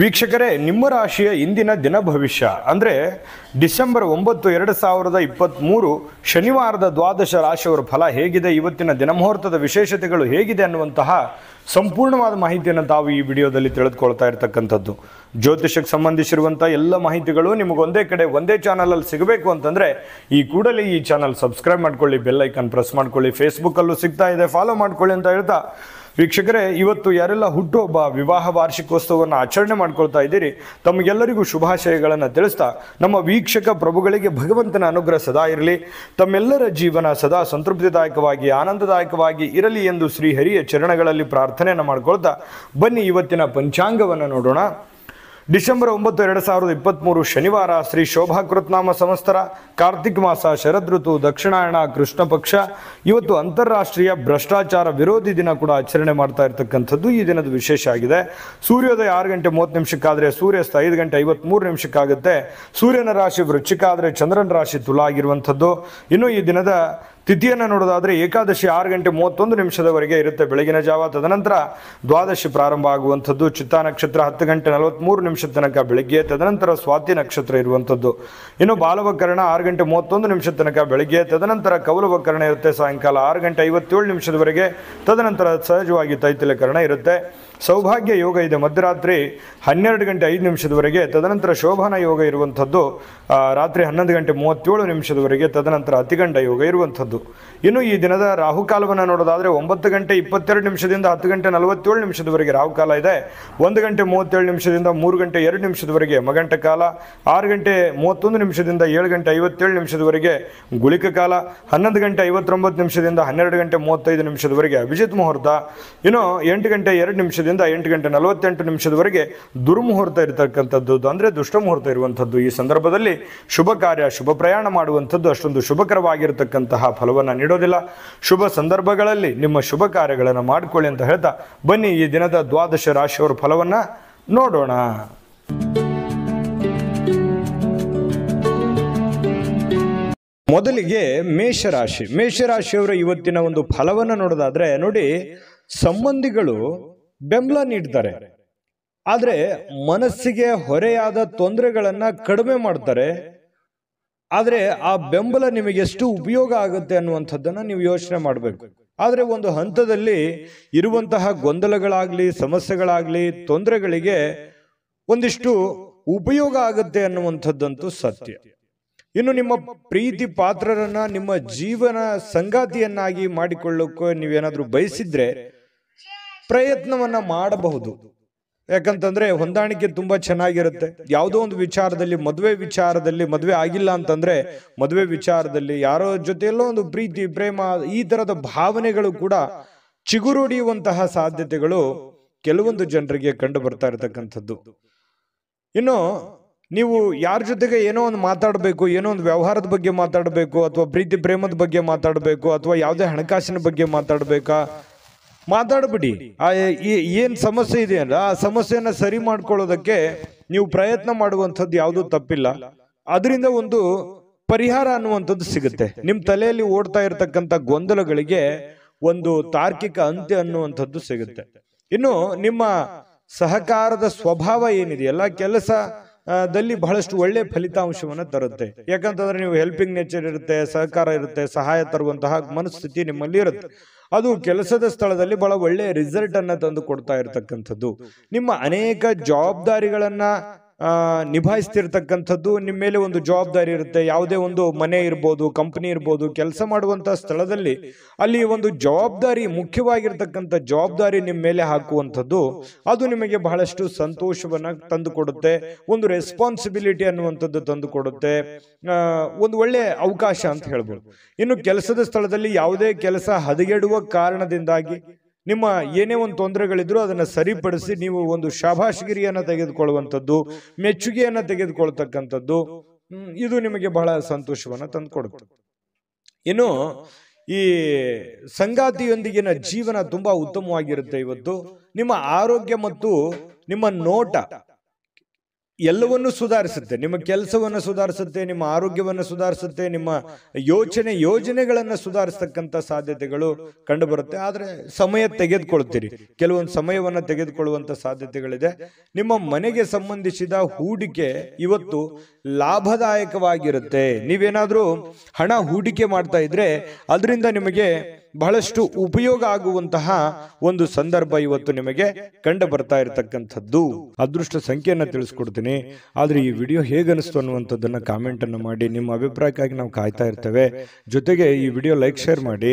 ವೀಕ್ಷಕರೇ ನಿಮ್ಮ ರಾಶಿಯ ಇಂದಿನ ದಿನ ಭವಿಷ್ಯ ಅಂದರೆ ಡಿಸೆಂಬರ್ ಒಂಬತ್ತು ಎರಡು ಸಾವಿರದ ಇಪ್ಪತ್ತ್ಮೂರು ಶನಿವಾರದ ದ್ವಾದಶ ರಾಶಿಯವರ ಫಲ ಹೇಗಿದೆ ಇವತ್ತಿನ ದಿನಮುಹೂರ್ತದ ವಿಶೇಷತೆಗಳು ಹೇಗಿದೆ ಅನ್ನುವಂತಹ ಸಂಪೂರ್ಣವಾದ ಮಾಹಿತಿಯನ್ನು ತಾವು ಈ ವಿಡಿಯೋದಲ್ಲಿ ತಿಳಿದುಕೊಳ್ತಾ ಇರತಕ್ಕಂಥದ್ದು ಜ್ಯೋತಿಷಕ್ಕೆ ಸಂಬಂಧಿಸಿರುವಂಥ ಎಲ್ಲ ಮಾಹಿತಿಗಳು ಒಂದೇ ಕಡೆ ಒಂದೇ ಚಾನಲಲ್ಲಿ ಸಿಗಬೇಕು ಅಂತಂದರೆ ಈ ಕೂಡಲೇ ಈ ಚಾನಲ್ ಸಬ್ಸ್ಕ್ರೈಬ್ ಮಾಡ್ಕೊಳ್ಳಿ ಬೆಲ್ಲೈಕನ್ ಪ್ರೆಸ್ ಮಾಡ್ಕೊಳ್ಳಿ ಫೇಸ್ಬುಕ್ಕಲ್ಲೂ ಸಿಗ್ತಾ ಇದೆ ಫಾಲೋ ಮಾಡ್ಕೊಳ್ಳಿ ಅಂತ ಹೇಳ್ತಾ ವೀಕ್ಷಕರೇ ಇವತ್ತು ಯಾರೆಲ್ಲ ಹುಟ್ಟುಹಬ್ಬ ವಿವಾಹ ವಾರ್ಷಿಕೋತ್ಸವವನ್ನು ಆಚರಣೆ ಮಾಡ್ಕೊಳ್ತಾ ಇದ್ದೀರಿ ತಮಗೆಲ್ಲರಿಗೂ ಶುಭಾಶಯಗಳನ್ನು ತಿಳಿಸ್ತಾ ನಮ್ಮ ವೀಕ್ಷಕ ಪ್ರಭುಗಳಿಗೆ ಭಗವಂತನ ಅನುಗ್ರಹ ಸದಾ ಇರಲಿ ತಮ್ಮೆಲ್ಲರ ಜೀವನ ಸದಾ ಸಂತೃಪ್ತಿದಾಯಕವಾಗಿ ಆನಂದದಾಯಕವಾಗಿ ಇರಲಿ ಎಂದು ಶ್ರೀಹರಿಯ ಚರಣಗಳಲ್ಲಿ ಪ್ರಾರ್ಥನೆಯನ್ನು ಮಾಡ್ಕೊಳ್ತಾ ಬನ್ನಿ ಇವತ್ತಿನ ಪಂಚಾಂಗವನ್ನು ನೋಡೋಣ ಡಿಸೆಂಬರ್ ಒಂಬತ್ತು ಎರಡು ಸಾವಿರದ ಇಪ್ಪತ್ತ್ಮೂರು ಶನಿವಾರ ಶ್ರೀ ಶೋಭಾಕೃತ್ನಾಮ ಸಂಸ್ಥರ ಕಾರ್ತಿಕ್ ಮಾಸ ಶರದ್ ಋತು ದಕ್ಷಿಣಾಯಣ ಕೃಷ್ಣ ಪಕ್ಷ ಇವತ್ತು ಅಂತಾರಾಷ್ಟ್ರೀಯ ಭ್ರಷ್ಟಾಚಾರ ವಿರೋಧಿ ದಿನ ಕೂಡ ಆಚರಣೆ ಮಾಡ್ತಾ ಇರತಕ್ಕಂಥದ್ದು ಈ ದಿನದ ವಿಶೇಷ ಆಗಿದೆ ಸೂರ್ಯೋದಯ ಆರು ಗಂಟೆ ಮೂವತ್ತು ನಿಮಿಷಕ್ಕಾದರೆ ಸೂರ್ಯಾಸ್ತ ಐದು ಗಂಟೆ ಐವತ್ತ್ಮೂರು ನಿಮಿಷಕ್ಕಾಗುತ್ತೆ ಸೂರ್ಯನ ರಾಶಿ ವೃಶ್ಚಿಕ ಆದರೆ ಚಂದ್ರನ ರಾಶಿ ತುಲಾ ಆಗಿರುವಂಥದ್ದು ಇನ್ನು ಈ ದಿನದ ತಿಥಿಯನ್ನು ನೋಡೋದಾದರೆ ಏಕಾದಶಿ ಆರು ಗಂಟೆ ಮೂವತ್ತೊಂದು ನಿಮಿಷದವರೆಗೆ ಇರುತ್ತೆ ಬೆಳಗಿನ ಜಾವ ತದನಂತರ ದ್ವಾದಶಿ ಪ್ರಾರಂಭ ಆಗುವಂಥದ್ದು ಚಿತ್ತಾ ನಕ್ಷತ್ರ ಹತ್ತು ಗಂಟೆ ನಲವತ್ತ್ಮೂರು ನಿಮಿಷದ ತನಕ ಬೆಳಗ್ಗೆ ತದನಂತರ ಸ್ವಾತಿ ನಕ್ಷತ್ರ ಇರುವಂಥದ್ದು ಇನ್ನು ಬಾಲವಕರಣ ಆರು ಗಂಟೆ ಮೂವತ್ತೊಂದು ನಿಮಿಷದ ತನಕ ಬೆಳಗ್ಗೆ ತದನಂತರ ಕೌಲವಕರಣ ಇರುತ್ತೆ ಸಾಯಂಕಾಲ ಆರು ಗಂಟೆ ಐವತ್ತೇಳು ನಿಮಿಷದವರೆಗೆ ತದನಂತರ ಸಹಜವಾಗಿ ತೈತಿಲಕರಣ ಇರುತ್ತೆ ಸೌಭಾಗ್ಯ ಯೋಗ ಇದೆ ಮಧ್ಯರಾತ್ರಿ ಹನ್ನೆರಡು ಗಂಟೆ ಐದು ನಿಮಿಷದವರೆಗೆ ತದನಂತರ ಶೋಭಾನ ಯೋಗ ಇರುವಂಥದ್ದು ರಾತ್ರಿ ಹನ್ನೊಂದು ಗಂಟೆ ಮೂವತ್ತೇಳು ನಿಮಿಷದವರೆಗೆ ತದನಂತರ ಅತಿಗಂಡ ಯೋಗ ಇರುವಂಥದ್ದು ಇನ್ನು ಈ ದಿನದ ರಾಹುಕಾಲವನ್ನು ನೋಡೋದಾದರೆ ಒಂಬತ್ತು ಗಂಟೆ ಇಪ್ಪತ್ತೆರಡು ನಿಮಿಷದಿಂದ ಹತ್ತು ಗಂಟೆ ನಲವತ್ತೇಳು ನಿಮಿಷದವರೆಗೆ ರಾಹುಕಾಲ ಇದೆ ಒಂದು ಗಂಟೆ ಮೂವತ್ತೇಳು ನಿಮಿಷದಿಂದ ಮೂರು ಗಂಟೆ ಎರಡು ನಿಮಿಷದವರೆಗೆ ಮಗಂಟ ಕಾಲ ಆರು ಗಂಟೆ ಮೂವತ್ತೊಂದು ನಿಮಿಷದಿಂದ ಏಳು ಗಂಟೆ ಐವತ್ತೇಳು ನಿಮಿಷದವರೆಗೆ ಗುಳಿಕ ಕಾಲ ಹನ್ನೊಂದು ಗಂಟೆ ಐವತ್ತೊಂಬತ್ತು ನಿಮಿಷದಿಂದ ಹನ್ನೆರಡು ಗಂಟೆ ಮೂವತ್ತೈದು ನಿಮಿಷದವರೆಗೆ ಅಭಿಜಿತ್ ಮುಹೂರ್ತ ಇನ್ನು ಎಂಟು ಗಂಟೆ ಎರಡು ನಿಮಿಷ ನಿಮಿಷದಿಂದ ಎಂಟು ಗಂಟೆ ನಲವತ್ತೆಂಟು ನಿಮಿಷದವರೆಗೆ ದುರ್ಮುಹೂರ್ತ ಇರತಕ್ಕಂಥದ್ದು ಅಂದರೆ ದುಷ್ಟಮುಹೂರ್ತ ಇರುವಂಥದ್ದು ಈ ಸಂದರ್ಭದಲ್ಲಿ ಶುಭ ಕಾರ್ಯ ಶುಭ ಪ್ರಯಾಣ ಮಾಡುವಂಥದ್ದು ಅಷ್ಟೊಂದು ಶುಭಕರವಾಗಿರತಕ್ಕಂತಹ ಫಲವನ್ನು ನೀಡೋದಿಲ್ಲ ಶುಭ ಸಂದರ್ಭಗಳಲ್ಲಿ ನಿಮ್ಮ ಶುಭ ಕಾರ್ಯಗಳನ್ನು ಮಾಡಿಕೊಳ್ಳಿ ಅಂತ ಹೇಳ್ತಾ ಬನ್ನಿ ಈ ದಿನದ ದ್ವಾದಶ ರಾಶಿಯವರ ಫಲವನ್ನು ನೋಡೋಣ ಮೊದಲಿಗೆ ಮೇಷರಾಶಿ ಮೇಷರಾಶಿಯವರ ಇವತ್ತಿನ ಒಂದು ಫಲವನ್ನು ನೋಡೋದಾದ್ರೆ ನೋಡಿ ಸಂಬಂಧಿಗಳು ಬೆಂಬಲ ನೀಡ್ತಾರೆ ಆದರೆ ಮನಸ್ಸಿಗೆ ಹೊರೆಯಾದ ತೊಂದರೆಗಳನ್ನು ಕಡಿಮೆ ಮಾಡ್ತಾರೆ ಆದರೆ ಆ ಬೆಂಬಲ ನಿಮಗೆ ಎಷ್ಟು ಉಪಯೋಗ ಆಗುತ್ತೆ ಅನ್ನುವಂಥದ್ದನ್ನು ನೀವು ಯೋಚನೆ ಮಾಡಬೇಕು ಆದರೆ ಒಂದು ಹಂತದಲ್ಲಿ ಇರುವಂತಹ ಗೊಂದಲಗಳಾಗಲಿ ಸಮಸ್ಯೆಗಳಾಗಲಿ ತೊಂದರೆಗಳಿಗೆ ಒಂದಿಷ್ಟು ಉಪಯೋಗ ಆಗುತ್ತೆ ಅನ್ನುವಂಥದ್ದಂತೂ ಸತ್ಯ ಇನ್ನು ನಿಮ್ಮ ಪ್ರೀತಿ ಪಾತ್ರರನ್ನ ನಿಮ್ಮ ಜೀವನ ಸಂಗಾತಿಯನ್ನಾಗಿ ಮಾಡಿಕೊಳ್ಳೋಕೆ ನೀವೇನಾದರೂ ಬಯಸಿದ್ರೆ ಪ್ರಯತ್ನವನ್ನು ಮಾಡಬಹುದು ಯಾಕಂತಂದ್ರೆ ಹೊಂದಾಣಿಕೆ ತುಂಬಾ ಚೆನ್ನಾಗಿರುತ್ತೆ ಯಾವುದೋ ಒಂದು ವಿಚಾರದಲ್ಲಿ ಮದುವೆ ವಿಚಾರದಲ್ಲಿ ಮದುವೆ ಆಗಿಲ್ಲ ಅಂತಂದ್ರೆ ಮದುವೆ ವಿಚಾರದಲ್ಲಿ ಯಾರೋ ಜೊತೆಯಲ್ಲೋ ಒಂದು ಪ್ರೀತಿ ಪ್ರೇಮ ಈ ತರದ ಭಾವನೆಗಳು ಕೂಡ ಚಿಗುರುಡಿಯುವಂತಹ ಸಾಧ್ಯತೆಗಳು ಕೆಲವೊಂದು ಜನರಿಗೆ ಕಂಡು ಬರ್ತಾ ಇರತಕ್ಕಂಥದ್ದು ಇನ್ನು ನೀವು ಯಾರ ಜೊತೆಗೆ ಏನೋ ಒಂದು ಮಾತಾಡಬೇಕು ಏನೋ ಒಂದು ವ್ಯವಹಾರದ ಬಗ್ಗೆ ಮಾತಾಡಬೇಕು ಅಥವಾ ಪ್ರೀತಿ ಪ್ರೇಮದ ಬಗ್ಗೆ ಮಾತಾಡಬೇಕು ಅಥವಾ ಯಾವುದೇ ಹಣಕಾಸಿನ ಬಗ್ಗೆ ಮಾತಾಡಬೇಕಾ ಮಾತಾಡ್ಬಿಡಿ ಆ ಏನು ಸಮಸ್ಯೆ ಇದೆ ಅಂದ್ರೆ ಆ ಸಮಸ್ಯೆಯನ್ನು ಸರಿ ಮಾಡ್ಕೊಳ್ಳೋದಕ್ಕೆ ನೀವು ಪ್ರಯತ್ನ ಮಾಡುವಂಥದ್ದು ಯಾವುದೂ ತಪ್ಪಿಲ್ಲ ಅದರಿಂದ ಒಂದು ಪರಿಹಾರ ಅನ್ನುವಂಥದ್ದು ಸಿಗುತ್ತೆ ನಿಮ್ಮ ತಲೆಯಲ್ಲಿ ಓಡ್ತಾ ಇರತಕ್ಕಂಥ ಗೊಂದಲಗಳಿಗೆ ಒಂದು ತಾರ್ಕಿಕ ಅಂತ್ಯ ಅನ್ನುವಂಥದ್ದು ಸಿಗುತ್ತೆ ಇನ್ನು ನಿಮ್ಮ ಸಹಕಾರದ ಸ್ವಭಾವ ಏನಿದೆಯಲ್ಲ ಕೆಲಸ ದಲ್ಲಿ ಬಹಳಷ್ಟು ಒಳ್ಳೆ ಫಲಿತಾಂಶವನ್ನು ತರುತ್ತೆ ಯಾಕಂತಂದ್ರೆ ನೀವು ಹೆಲ್ಪಿಂಗ್ ನೇಚರ್ ಇರುತ್ತೆ ಸಹಕಾರ ಇರುತ್ತೆ ಸಹಾಯ ತರುವಂತಹ ಮನಸ್ಥಿತಿ ನಿಮ್ಮಲ್ಲಿ ಇರುತ್ತೆ ಅದು ಕೆಲಸದ ಸ್ಥಳದಲ್ಲಿ ಬಹಳ ಒಳ್ಳೆಯ ರಿಸಲ್ಟ್ ಅನ್ನ ತಂದು ಕೊಡ್ತಾ ಇರತಕ್ಕಂಥದ್ದು ನಿಮ್ಮ ಅನೇಕ ಜವಾಬ್ದಾರಿಗಳನ್ನ ನಿಭಾಯಿಸ್ತಿರ್ತಕ್ಕಂಥದ್ದು ನಿಮ್ಮ ಮೇಲೆ ಒಂದು ಜವಾಬ್ದಾರಿ ಇರುತ್ತೆ ಯಾವುದೇ ಒಂದು ಮನೆ ಇರ್ಬೋದು ಕಂಪನಿ ಇರ್ಬೋದು ಕೆಲಸ ಮಾಡುವಂಥ ಸ್ಥಳದಲ್ಲಿ ಅಲ್ಲಿ ಒಂದು ಜವಾಬ್ದಾರಿ ಮುಖ್ಯವಾಗಿರ್ತಕ್ಕಂಥ ಜವಾಬ್ದಾರಿ ನಿಮ್ಮ ಮೇಲೆ ಹಾಕುವಂಥದ್ದು ಅದು ನಿಮಗೆ ಬಹಳಷ್ಟು ಸಂತೋಷವನ್ನು ತಂದುಕೊಡುತ್ತೆ ಒಂದು ರೆಸ್ಪಾನ್ಸಿಬಿಲಿಟಿ ಅನ್ನುವಂಥದ್ದು ತಂದುಕೊಡುತ್ತೆ ಒಂದು ಒಳ್ಳೆಯ ಅವಕಾಶ ಅಂತ ಹೇಳ್ಬೋದು ಇನ್ನು ಕೆಲಸದ ಸ್ಥಳದಲ್ಲಿ ಯಾವುದೇ ಕೆಲಸ ಹದಗೆಡುವ ಕಾರಣದಿಂದಾಗಿ ನಿಮ್ಮ ಏನೇ ಒಂದು ತೊಂದರೆಗಳಿದ್ರು ಅದನ್ನು ಸರಿಪಡಿಸಿ ನೀವು ಒಂದು ಶಾಭಾಷ್ಗಿರಿಯನ್ನು ತೆಗೆದುಕೊಳ್ಳುವಂಥದ್ದು ಮೆಚ್ಚುಗೆಯನ್ನು ತೆಗೆದುಕೊಳ್ತಕ್ಕಂಥದ್ದು ಇದು ನಿಮಗೆ ಬಹಳ ಸಂತೋಷವನ್ನು ತಂದುಕೊಡುತ್ತೆ ಇನ್ನು ಈ ಸಂಗಾತಿಯೊಂದಿಗಿನ ಜೀವನ ತುಂಬಾ ಉತ್ತಮವಾಗಿರುತ್ತೆ ಇವತ್ತು ನಿಮ್ಮ ಆರೋಗ್ಯ ಮತ್ತು ನಿಮ್ಮ ನೋಟ ಎಲ್ಲವನ್ನು ಸುಧಾರಿಸುತ್ತೆ ನಿಮ್ಮ ಕೆಲಸವನ್ನು ಸುಧಾರಿಸುತ್ತೆ ನಿಮ್ಮ ಆರೋಗ್ಯವನ್ನು ಸುಧಾರಿಸುತ್ತೆ ನಿಮ್ಮ ಯೋಚನೆ ಯೋಜನೆಗಳನ್ನು ಸುಧಾರಿಸ್ತಕ್ಕಂಥ ಸಾಧ್ಯತೆಗಳು ಕಂಡುಬರುತ್ತೆ ಆದರೆ ಸಮಯ ತೆಗೆದುಕೊಳ್ತೀರಿ ಕೆಲವೊಂದು ಸಮಯವನ್ನು ತೆಗೆದುಕೊಳ್ಳುವಂಥ ಸಾಧ್ಯತೆಗಳಿದೆ ನಿಮ್ಮ ಮನೆಗೆ ಸಂಬಂಧಿಸಿದ ಹೂಡಿಕೆ ಇವತ್ತು ಲಾಭದಾಯಕವಾಗಿರುತ್ತೆ ನೀವೇನಾದರೂ ಹಣ ಹೂಡಿಕೆ ಮಾಡ್ತಾ ಇದ್ರೆ ಅದರಿಂದ ನಿಮಗೆ ಬಹಳಷ್ಟು ಉಪಯೋಗ ಆಗುವಂತಹ ಒಂದು ಸಂದರ್ಭ ಇವತ್ತು ನಿಮಗೆ ಕಂಡು ಬರ್ತಾ ಇರತಕ್ಕಂಥದ್ದು ಅದೃಷ್ಟ ಸಂಖ್ಯೆಯನ್ನು ತಿಳಿಸ್ಕೊಡ್ತೀನಿ ಆದರೆ ಈ ವಿಡಿಯೋ ಹೇಗನಿಸ್ತು ಅನ್ನುವಂಥದ್ದನ್ನು ಕಾಮೆಂಟನ್ನು ಮಾಡಿ ನಿಮ್ಮ ಅಭಿಪ್ರಾಯಕ್ಕಾಗಿ ನಾವು ಕಾಯ್ತಾ ಇರ್ತೇವೆ ಜೊತೆಗೆ ಈ ವಿಡಿಯೋ ಲೈಕ್ ಶೇರ್ ಮಾಡಿ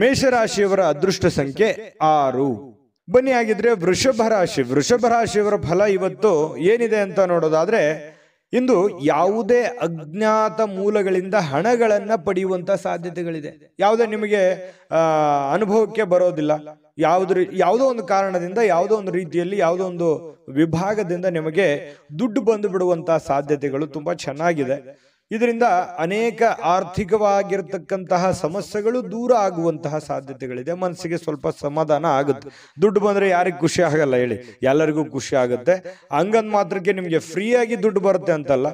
ಮೇಷರಾಶಿಯವರ ಅದೃಷ್ಟ ಸಂಖ್ಯೆ ಆರು ಬನ್ನಿ ಆಗಿದ್ರೆ ವೃಷಭ ರಾಶಿ ವೃಷಭ ರಾಶಿಯವರ ಫಲ ಇವತ್ತು ಏನಿದೆ ಅಂತ ನೋಡೋದಾದ್ರೆ ಇಂದು ಯಾವುದೇ ಅಜ್ಞಾತ ಮೂಲಗಳಿಂದ ಹಣಗಳನ್ನು ಪಡೆಯುವಂತ ಸಾಧ್ಯತೆಗಳಿದೆ ಯಾವುದೇ ನಿಮಗೆ ಅನುಭವಕ್ಕೆ ಬರೋದಿಲ್ಲ ಯಾವುದ್ರ ಯಾವುದೋ ಒಂದು ಕಾರಣದಿಂದ ಯಾವುದೋ ಒಂದು ರೀತಿಯಲ್ಲಿ ಯಾವುದೋ ಒಂದು ವಿಭಾಗದಿಂದ ನಿಮಗೆ ದುಡ್ಡು ಬಂದು ಬಿಡುವಂತಹ ಸಾಧ್ಯತೆಗಳು ತುಂಬಾ ಚೆನ್ನಾಗಿದೆ ಇದರಿಂದ ಅನೇಕ ಆರ್ಥಿಕವಾಗಿರ್ತಕ್ಕಂತಹ ಸಮಸ್ಯೆಗಳು ದೂರ ಆಗುವಂತಹ ಸಾಧ್ಯತೆಗಳಿದೆ ಮನಸ್ಸಿಗೆ ಸ್ವಲ್ಪ ಸಮಾಧಾನ ಆಗುತ್ತೆ ದುಡ್ಡು ಬಂದರೆ ಯಾರಿಗೆ ಖುಷಿ ಆಗಲ್ಲ ಹೇಳಿ ಎಲ್ಲರಿಗೂ ಖುಷಿ ಆಗುತ್ತೆ ಹಂಗಂದ್ ಮಾತ್ರಕ್ಕೆ ನಿಮಗೆ ಫ್ರೀಯಾಗಿ ದುಡ್ಡು ಬರುತ್ತೆ ಅಂತಲ್ಲ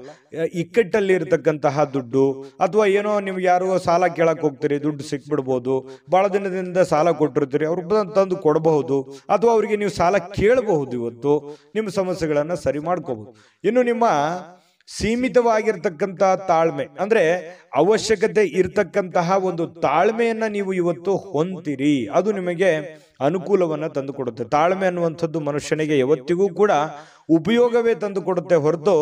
ಇಕ್ಕಟ್ಟಲ್ಲಿ ಇರತಕ್ಕಂತಹ ದುಡ್ಡು ಅಥವಾ ಏನೋ ನಿಮ್ಗೆ ಯಾರೋ ಸಾಲ ಕೇಳಕ್ಕೆ ಹೋಗ್ತೀರಿ ದುಡ್ಡು ಸಿಕ್ಬಿಡ್ಬೋದು ಭಾಳ ದಿನದಿಂದ ಸಾಲ ಕೊಟ್ಟಿರ್ತೀರಿ ಅವ್ರು ತಂದು ಕೊಡಬಹುದು ಅಥವಾ ಅವರಿಗೆ ನೀವು ಸಾಲ ಕೇಳಬಹುದು ಇವತ್ತು ನಿಮ್ಮ ಸಮಸ್ಯೆಗಳನ್ನು ಸರಿ ಮಾಡ್ಕೋಬಹುದು ಇನ್ನು ನಿಮ್ಮ ಸೀಮಿತವಾಗಿರ್ತಕ್ಕಂತಹ ತಾಳ್ಮೆ ಅಂದ್ರೆ ಅವಶ್ಯಕತೆ ಇರತಕ್ಕಂತಹ ಒಂದು ತಾಳ್ಮೆಯನ್ನ ನೀವು ಇವತ್ತು ಹೊಂದಿರಿ ಅದು ನಿಮಗೆ ಅನುಕೂಲವನ್ನು ತಂದುಕೊಡುತ್ತೆ ತಾಳ್ಮೆ ಅನ್ನುವಂಥದ್ದು ಮನುಷ್ಯನಿಗೆ ಯಾವತ್ತಿಗೂ ಕೂಡ ಉಪಯೋಗವೇ ತಂದುಕೊಡುತ್ತೆ ಹೊರತು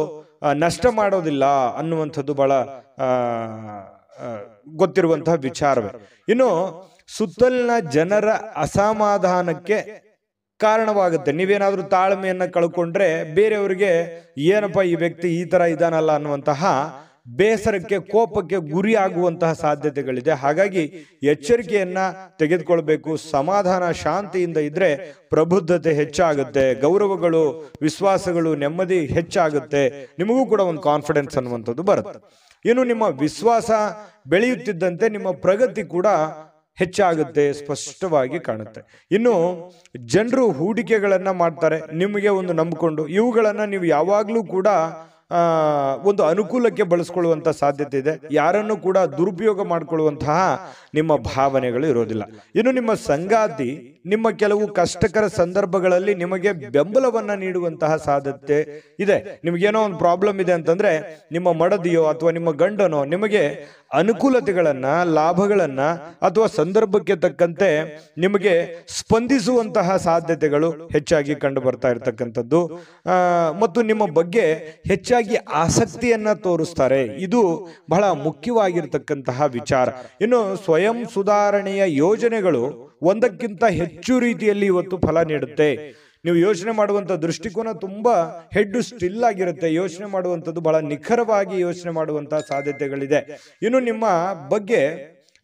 ನಷ್ಟ ಮಾಡೋದಿಲ್ಲ ಅನ್ನುವಂಥದ್ದು ಬಹಳ ಗೊತ್ತಿರುವಂತಹ ವಿಚಾರವೇ ಇನ್ನು ಸುತ್ತಲಿನ ಜನರ ಅಸಮಾಧಾನಕ್ಕೆ ಕಾರಣವಾಗುತ್ತೆ ನೀವೇನಾದರೂ ತಾಳ್ಮೆಯನ್ನು ಕಳ್ಕೊಂಡ್ರೆ ಬೇರೆಯವರಿಗೆ ಏನಪ್ಪ ಈ ವ್ಯಕ್ತಿ ಈ ಥರ ಇದಾನಲ್ಲ ಅನ್ನುವಂತಹ ಬೇಸರಕ್ಕೆ ಕೋಪಕ್ಕೆ ಗುರಿ ಆಗುವಂತಹ ಸಾಧ್ಯತೆಗಳಿದೆ ಹಾಗಾಗಿ ಎಚ್ಚರಿಕೆಯನ್ನ ತೆಗೆದುಕೊಳ್ಬೇಕು ಸಮಾಧಾನ ಶಾಂತಿಯಿಂದ ಇದ್ರೆ ಪ್ರಬುದ್ಧತೆ ಹೆಚ್ಚಾಗುತ್ತೆ ಗೌರವಗಳು ವಿಶ್ವಾಸಗಳು ನೆಮ್ಮದಿ ಹೆಚ್ಚಾಗುತ್ತೆ ನಿಮಗೂ ಕೂಡ ಒಂದು ಕಾನ್ಫಿಡೆನ್ಸ್ ಅನ್ನುವಂಥದ್ದು ಬರುತ್ತೆ ಇನ್ನು ನಿಮ್ಮ ವಿಶ್ವಾಸ ಬೆಳೆಯುತ್ತಿದ್ದಂತೆ ನಿಮ್ಮ ಪ್ರಗತಿ ಕೂಡ ಹೆಚ್ಚಾಗುತ್ತೆ ಸ್ಪಷ್ಟವಾಗಿ ಕಾಣುತ್ತೆ ಇನ್ನು ಜನರು ಹೂಡಿಕೆಗಳನ್ನು ಮಾಡ್ತಾರೆ ನಿಮಗೆ ಒಂದು ನಂಬಿಕೊಂಡು ಇವುಗಳನ್ನು ನೀವು ಯಾವಾಗಲೂ ಕೂಡ ಒಂದು ಅನುಕೂಲಕ್ಕೆ ಬಳಸ್ಕೊಳ್ಳುವಂಥ ಸಾಧ್ಯತೆ ಇದೆ ಯಾರನ್ನು ಕೂಡ ದುರುಪಯೋಗ ಮಾಡಿಕೊಳ್ಳುವಂತಹ ನಿಮ್ಮ ಭಾವನೆಗಳು ಇರೋದಿಲ್ಲ ಇನ್ನು ನಿಮ್ಮ ಸಂಗಾತಿ ನಿಮ್ಮ ಕೆಲವು ಕಷ್ಟಕರ ಸಂದರ್ಭಗಳಲ್ಲಿ ನಿಮಗೆ ಬೆಂಬಲವನ್ನು ನೀಡುವಂತಹ ಸಾಧ್ಯತೆ ಇದೆ ಏನೋ ಒಂದು ಪ್ರಾಬ್ಲಮ್ ಇದೆ ಅಂತಂದರೆ ನಿಮ್ಮ ಮಡದಿಯೋ ಅಥವಾ ನಿಮ್ಮ ಗಂಡನೋ ನಿಮಗೆ ಅನುಕೂಲತೆಗಳನ್ನು ಲಾಭಗಳನ್ನು ಅಥವಾ ಸಂದರ್ಭಕ್ಕೆ ತಕ್ಕಂತೆ ನಿಮಗೆ ಸ್ಪಂದಿಸುವಂತಹ ಸಾಧ್ಯತೆಗಳು ಹೆಚ್ಚಾಗಿ ಕಂಡು ಬರ್ತಾ ಇರತಕ್ಕಂಥದ್ದು ಮತ್ತು ನಿಮ್ಮ ಬಗ್ಗೆ ಹೆಚ್ಚಾಗಿ ಆಸಕ್ತಿಯನ್ನು ತೋರಿಸ್ತಾರೆ ಇದು ಬಹಳ ಮುಖ್ಯವಾಗಿರ್ತಕ್ಕಂತಹ ವಿಚಾರ ಇನ್ನು ಸ್ವಯಂ ಸುಧಾರಣೆಯ ಯೋಜನೆಗಳು ಒಂದಕ್ಕಿಂತ ಹೆಚ್ಚು ರೀತಿಯಲ್ಲಿ ಇವತ್ತು ಫಲ ನೀಡುತ್ತೆ ನೀವು ಯೋಚನೆ ಮಾಡುವಂಥ ದೃಷ್ಟಿಕೋನ ತುಂಬ ಹೆಡ್ ಸ್ಟಿಲ್ ಆಗಿರುತ್ತೆ ಯೋಚನೆ ಮಾಡುವಂಥದ್ದು ಬಹಳ ನಿಖರವಾಗಿ ಯೋಚನೆ ಮಾಡುವಂಥ ಸಾಧ್ಯತೆಗಳಿದೆ ಇನ್ನು ನಿಮ್ಮ ಬಗ್ಗೆ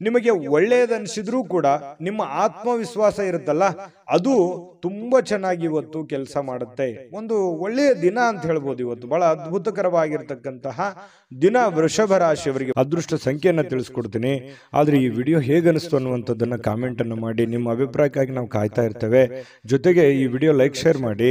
ನಿಮಗೆ ಒಳ್ಳೆಯದನ್ನಿಸಿದ್ರೂ ಕೂಡ ನಿಮ್ಮ ಆತ್ಮವಿಶ್ವಾಸ ಇರುತ್ತಲ್ಲ ಅದು ತುಂಬ ಚೆನ್ನಾಗಿ ಇವತ್ತು ಕೆಲಸ ಮಾಡುತ್ತೆ ಒಂದು ಒಳ್ಳೆಯ ದಿನ ಅಂತ ಹೇಳ್ಬೋದು ಇವತ್ತು ಬಹಳ ಅದ್ಭುತಕರವಾಗಿರ್ತಕ್ಕಂತಹ ದಿನ ವೃಷಭ ರಾಶಿಯವರಿಗೆ ಅದೃಷ್ಟ ಸಂಖ್ಯೆಯನ್ನು ತಿಳಿಸ್ಕೊಡ್ತೀನಿ ಆದರೆ ಈ ವಿಡಿಯೋ ಹೇಗನಿಸ್ತು ಅನ್ನುವಂಥದ್ದನ್ನು ಕಾಮೆಂಟನ್ನು ಮಾಡಿ ನಿಮ್ಮ ಅಭಿಪ್ರಾಯಕ್ಕಾಗಿ ನಾವು ಕಾಯ್ತಾ ಇರ್ತೇವೆ ಜೊತೆಗೆ ಈ ವಿಡಿಯೋ ಲೈಕ್ ಶೇರ್ ಮಾಡಿ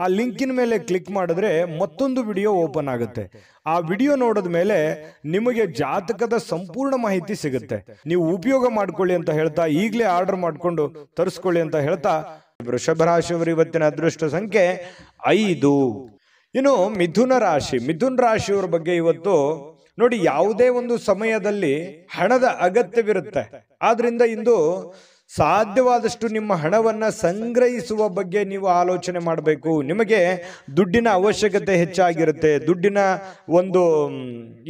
ಆ ಲಿಂಕಿನ ಮೇಲೆ ಕ್ಲಿಕ್ ಮಾಡಿದ್ರೆ ಮತ್ತೊಂದು ವಿಡಿಯೋ ಓಪನ್ ಆಗುತ್ತೆ ಆ ವಿಡಿಯೋ ನೋಡಿದ ಮೇಲೆ ನಿಮಗೆ ಜಾತಕದ ಸಂಪೂರ್ಣ ಮಾಹಿತಿ ಸಿಗುತ್ತೆ ನೀವು ಉಪಯೋಗ ಮಾಡ್ಕೊಳ್ಳಿ ಅಂತ ಹೇಳ್ತಾ ಈಗಲೇ ಆರ್ಡರ್ ಮಾಡಿಕೊಂಡು ತರಿಸ್ಕೊಳ್ಳಿ ಅಂತ ಹೇಳ್ತಾ ವೃಷಭ ರಾಶಿಯವರು ಇವತ್ತಿನ ಅದೃಷ್ಟ ಸಂಖ್ಯೆ ಐದು ಇನ್ನು ಮಿಥುನ ರಾಶಿ ಮಿಥುನ್ ರಾಶಿಯವರ ಬಗ್ಗೆ ಇವತ್ತು ನೋಡಿ ಯಾವುದೇ ಒಂದು ಸಮಯದಲ್ಲಿ ಹಣದ ಅಗತ್ಯವಿರುತ್ತೆ ಆದ್ರಿಂದ ಇಂದು ಸಾಧ್ಯವಾದಷ್ಟು ನಿಮ್ಮ ಹಣವನ್ನು ಸಂಗ್ರಹಿಸುವ ಬಗ್ಗೆ ನೀವು ಆಲೋಚನೆ ಮಾಡಬೇಕು ನಿಮಗೆ ದುಡ್ಡಿನ ಅವಶ್ಯಕತೆ ಹೆಚ್ಚಾಗಿರುತ್ತೆ ದುಡ್ಡಿನ ಒಂದು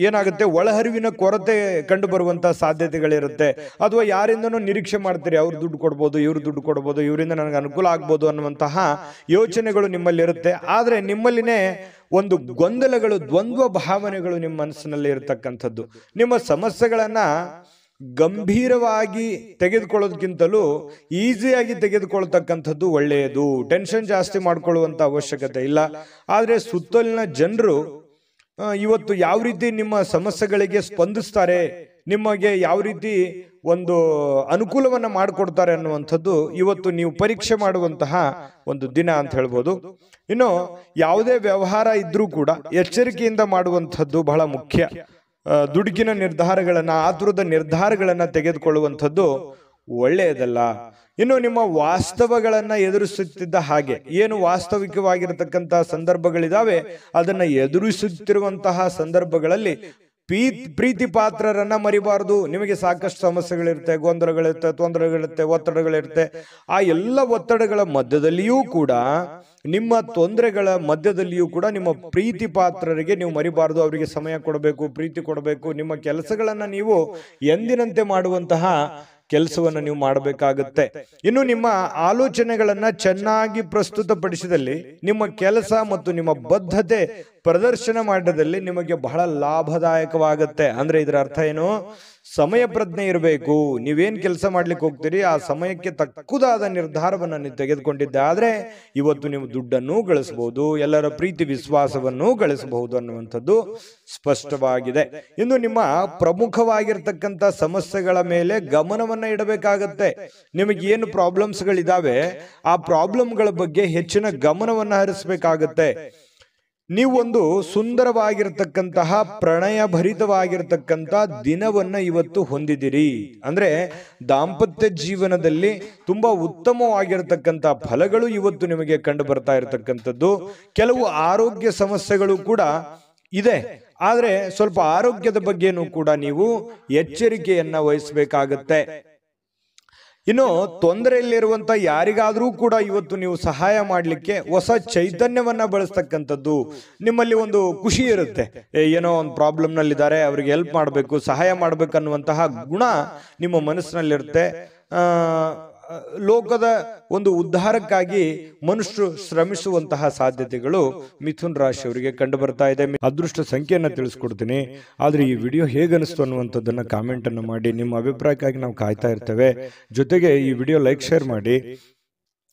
ಏನಾಗುತ್ತೆ ಒಳಹರಿವಿನ ಕೊರತೆ ಕಂಡು ಬರುವಂಥ ಸಾಧ್ಯತೆಗಳಿರುತ್ತೆ ಅಥವಾ ಯಾರಿಂದನೂ ನಿರೀಕ್ಷೆ ಮಾಡ್ತೀರಿ ಅವ್ರು ದುಡ್ಡು ಕೊಡ್ಬೋದು ಇವ್ರು ದುಡ್ಡು ಕೊಡ್ಬೋದು ಇವರಿಂದ ನನಗೆ ಅನುಕೂಲ ಆಗ್ಬೋದು ಅನ್ನುವಂತಹ ಯೋಚನೆಗಳು ನಿಮ್ಮಲ್ಲಿರುತ್ತೆ ಆದರೆ ನಿಮ್ಮಲ್ಲಿನೇ ಒಂದು ಗೊಂದಲಗಳು ದ್ವಂದ್ವ ಭಾವನೆಗಳು ನಿಮ್ಮ ಮನಸ್ಸಿನಲ್ಲಿ ಇರತಕ್ಕಂಥದ್ದು ನಿಮ್ಮ ಸಮಸ್ಯೆಗಳನ್ನು ಗಂಭೀರವಾಗಿ ತೆಗೆದುಕೊಳ್ಳೋದಕ್ಕಿಂತಲೂ ಈಸಿಯಾಗಿ ತೆಗೆದುಕೊಳ್ತಕ್ಕಂಥದ್ದು ಒಳ್ಳೆಯದು ಟೆನ್ಷನ್ ಜಾಸ್ತಿ ಮಾಡಿಕೊಳ್ಳುವಂಥ ಅವಶ್ಯಕತೆ ಇಲ್ಲ ಆದರೆ ಸುತ್ತಲಿನ ಜನರು ಇವತ್ತು ಯಾವ ರೀತಿ ನಿಮ್ಮ ಸಮಸ್ಯೆಗಳಿಗೆ ಸ್ಪಂದಿಸ್ತಾರೆ ನಿಮಗೆ ಯಾವ ರೀತಿ ಒಂದು ಅನುಕೂಲವನ್ನು ಮಾಡಿಕೊಡ್ತಾರೆ ಅನ್ನುವಂಥದ್ದು ಇವತ್ತು ನೀವು ಪರೀಕ್ಷೆ ಮಾಡುವಂತಹ ಒಂದು ದಿನ ಅಂತ ಹೇಳ್ಬೋದು ಇನ್ನು ಯಾವುದೇ ವ್ಯವಹಾರ ಇದ್ರೂ ಕೂಡ ಎಚ್ಚರಿಕೆಯಿಂದ ಮಾಡುವಂಥದ್ದು ಬಹಳ ಮುಖ್ಯ ದುಡುಕಿನ ನಿರ್ಧಾರಗಳನ್ನು ಆತುರದ ನಿರ್ಧಾರಗಳನ್ನು ತೆಗೆದುಕೊಳ್ಳುವಂಥದ್ದು ಒಳ್ಳೆಯದಲ್ಲ ಇನ್ನು ನಿಮ್ಮ ವಾಸ್ತವಗಳನ್ನು ಎದುರಿಸುತ್ತಿದ್ದ ಹಾಗೆ ಏನು ವಾಸ್ತವಿಕವಾಗಿರತಕ್ಕಂತಹ ಸಂದರ್ಭಗಳಿದಾವೆ ಅದನ್ನು ಎದುರಿಸುತ್ತಿರುವಂತಹ ಸಂದರ್ಭಗಳಲ್ಲಿ ಪ್ರೀತಿ ಪಾತ್ರರನ್ನ ಮರಿಬಾರ್ದು ನಿಮಗೆ ಸಾಕಷ್ಟು ಸಮಸ್ಯೆಗಳಿರುತ್ತೆ ಗೊಂದಲಗಳಿರುತ್ತೆ ತೊಂದರೆಗಳಿರುತ್ತೆ ಒತ್ತಡಗಳಿರುತ್ತೆ ಆ ಎಲ್ಲ ಒತ್ತಡಗಳ ಮಧ್ಯದಲ್ಲಿಯೂ ಕೂಡ ನಿಮ್ಮ ತೊಂದರೆಗಳ ಮಧ್ಯದಲ್ಲಿಯೂ ಕೂಡ ನಿಮ್ಮ ಪ್ರೀತಿ ಪಾತ್ರರಿಗೆ ನೀವು ಮರಿಬಾರ್ದು ಅವರಿಗೆ ಸಮಯ ಕೊಡಬೇಕು ಪ್ರೀತಿ ಕೊಡಬೇಕು ನಿಮ್ಮ ಕೆಲಸಗಳನ್ನು ನೀವು ಎಂದಿನಂತೆ ಮಾಡುವಂತಹ ಕೆಲಸವನ್ನು ನೀವು ಮಾಡಬೇಕಾಗುತ್ತೆ ಇನ್ನು ನಿಮ್ಮ ಆಲೋಚನೆಗಳನ್ನ ಚೆನ್ನಾಗಿ ಪ್ರಸ್ತುತಪಡಿಸಿದಲ್ಲಿ ನಿಮ್ಮ ಕೆಲಸ ಮತ್ತು ನಿಮ್ಮ ಬದ್ಧತೆ ಪ್ರದರ್ಶನ ಮಾಡಿದಲ್ಲಿ ನಿಮಗೆ ಬಹಳ ಲಾಭದಾಯಕವಾಗುತ್ತೆ ಅಂದ್ರೆ ಇದರ ಅರ್ಥ ಏನು ಸಮಯ ಪ್ರಜ್ಞೆ ಇರಬೇಕು ನೀವೇನು ಕೆಲಸ ಮಾಡ್ಲಿಕ್ಕೆ ಹೋಗ್ತೀರಿ ಆ ಸಮಯಕ್ಕೆ ತಕ್ಕುದಾದ ನಿರ್ಧಾರವನ್ನು ನೀವು ತೆಗೆದುಕೊಂಡಿದ್ದಾದರೆ ಇವತ್ತು ನೀವು ದುಡ್ಡನ್ನು ಗಳಿಸಬಹುದು ಎಲ್ಲರ ಪ್ರೀತಿ ವಿಶ್ವಾಸವನ್ನು ಗಳಿಸಬಹುದು ಅನ್ನುವಂಥದ್ದು ಸ್ಪಷ್ಟವಾಗಿದೆ ಇನ್ನು ನಿಮ್ಮ ಪ್ರಮುಖವಾಗಿರ್ತಕ್ಕಂಥ ಸಮಸ್ಯೆಗಳ ಮೇಲೆ ಗಮನವನ್ನು ಇಡಬೇಕಾಗತ್ತೆ ನಿಮಗೆ ಏನು ಪ್ರಾಬ್ಲಮ್ಸ್ಗಳಿದ್ದಾವೆ ಆ ಪ್ರಾಬ್ಲಮ್ಗಳ ಬಗ್ಗೆ ಹೆಚ್ಚಿನ ಗಮನವನ್ನು ಹರಿಸಬೇಕಾಗತ್ತೆ ನೀವೊಂದು ಸುಂದರವಾಗಿರ್ತಕ್ಕಂತಹ ಪ್ರಣಯ ಭರಿತವಾಗಿರತಕ್ಕಂಥ ದಿನವನ್ನ ಇವತ್ತು ಹೊಂದಿದಿರಿ ಅಂದ್ರೆ ದಾಂಪತ್ಯ ಜೀವನದಲ್ಲಿ ತುಂಬಾ ಉತ್ತಮವಾಗಿರತಕ್ಕಂಥ ಫಲಗಳು ಇವತ್ತು ನಿಮಗೆ ಕಂಡು ಬರ್ತಾ ಇರತಕ್ಕಂಥದ್ದು ಕೆಲವು ಆರೋಗ್ಯ ಸಮಸ್ಯೆಗಳು ಕೂಡ ಇದೆ ಆದರೆ ಸ್ವಲ್ಪ ಆರೋಗ್ಯದ ಬಗ್ಗೆನೂ ಕೂಡ ನೀವು ಎಚ್ಚರಿಕೆಯನ್ನ ವಹಿಸಬೇಕಾಗತ್ತೆ ಇನ್ನು ತೊಂದರೆಯಲ್ಲಿರುವಂತ ಯಾರಿಗಾದರೂ ಕೂಡ ಇವತ್ತು ನೀವು ಸಹಾಯ ಮಾಡಲಿಕ್ಕೆ ಹೊಸ ಚೈತನ್ಯವನ್ನ ಬಳಸ್ತಕ್ಕಂಥದ್ದು ನಿಮ್ಮಲ್ಲಿ ಒಂದು ಖುಷಿ ಇರುತ್ತೆ ಏನೋ ಒಂದು ಪ್ರಾಬ್ಲಮ್ ನಲ್ಲಿದ್ದಾರೆ ಅವ್ರಿಗೆ ಹೆಲ್ಪ್ ಮಾಡಬೇಕು ಸಹಾಯ ಮಾಡ್ಬೇಕನ್ನುವಂತಹ ಗುಣ ನಿಮ್ಮ ಮನಸ್ಸಿನಲ್ಲಿರುತ್ತೆ ಲೋಕದ ಒಂದು ಉದ್ಧಾರಕ್ಕಾಗಿ ಮನುಷ್ಯರು ಶ್ರಮಿಸುವಂತಹ ಸಾಧ್ಯತೆಗಳು ಮಿಥುನ್ ರಾಶಿಯವರಿಗೆ ಕಂಡು ಬರ್ತಾ ಇದೆ ಅದೃಷ್ಟ ಸಂಖ್ಯೆಯನ್ನು ತಿಳಿಸ್ಕೊಡ್ತೀನಿ ಆದರೆ ಈ ವಿಡಿಯೋ ಹೇಗೆ ಅನಿಸ್ತು ಅನ್ನುವಂಥದ್ದನ್ನು ಕಾಮೆಂಟನ್ನು ಮಾಡಿ ನಿಮ್ಮ ಅಭಿಪ್ರಾಯಕ್ಕಾಗಿ ನಾವು ಕಾಯ್ತಾ ಇರ್ತೇವೆ ಜೊತೆಗೆ ಈ ವಿಡಿಯೋ ಲೈಕ್ ಶೇರ್ ಮಾಡಿ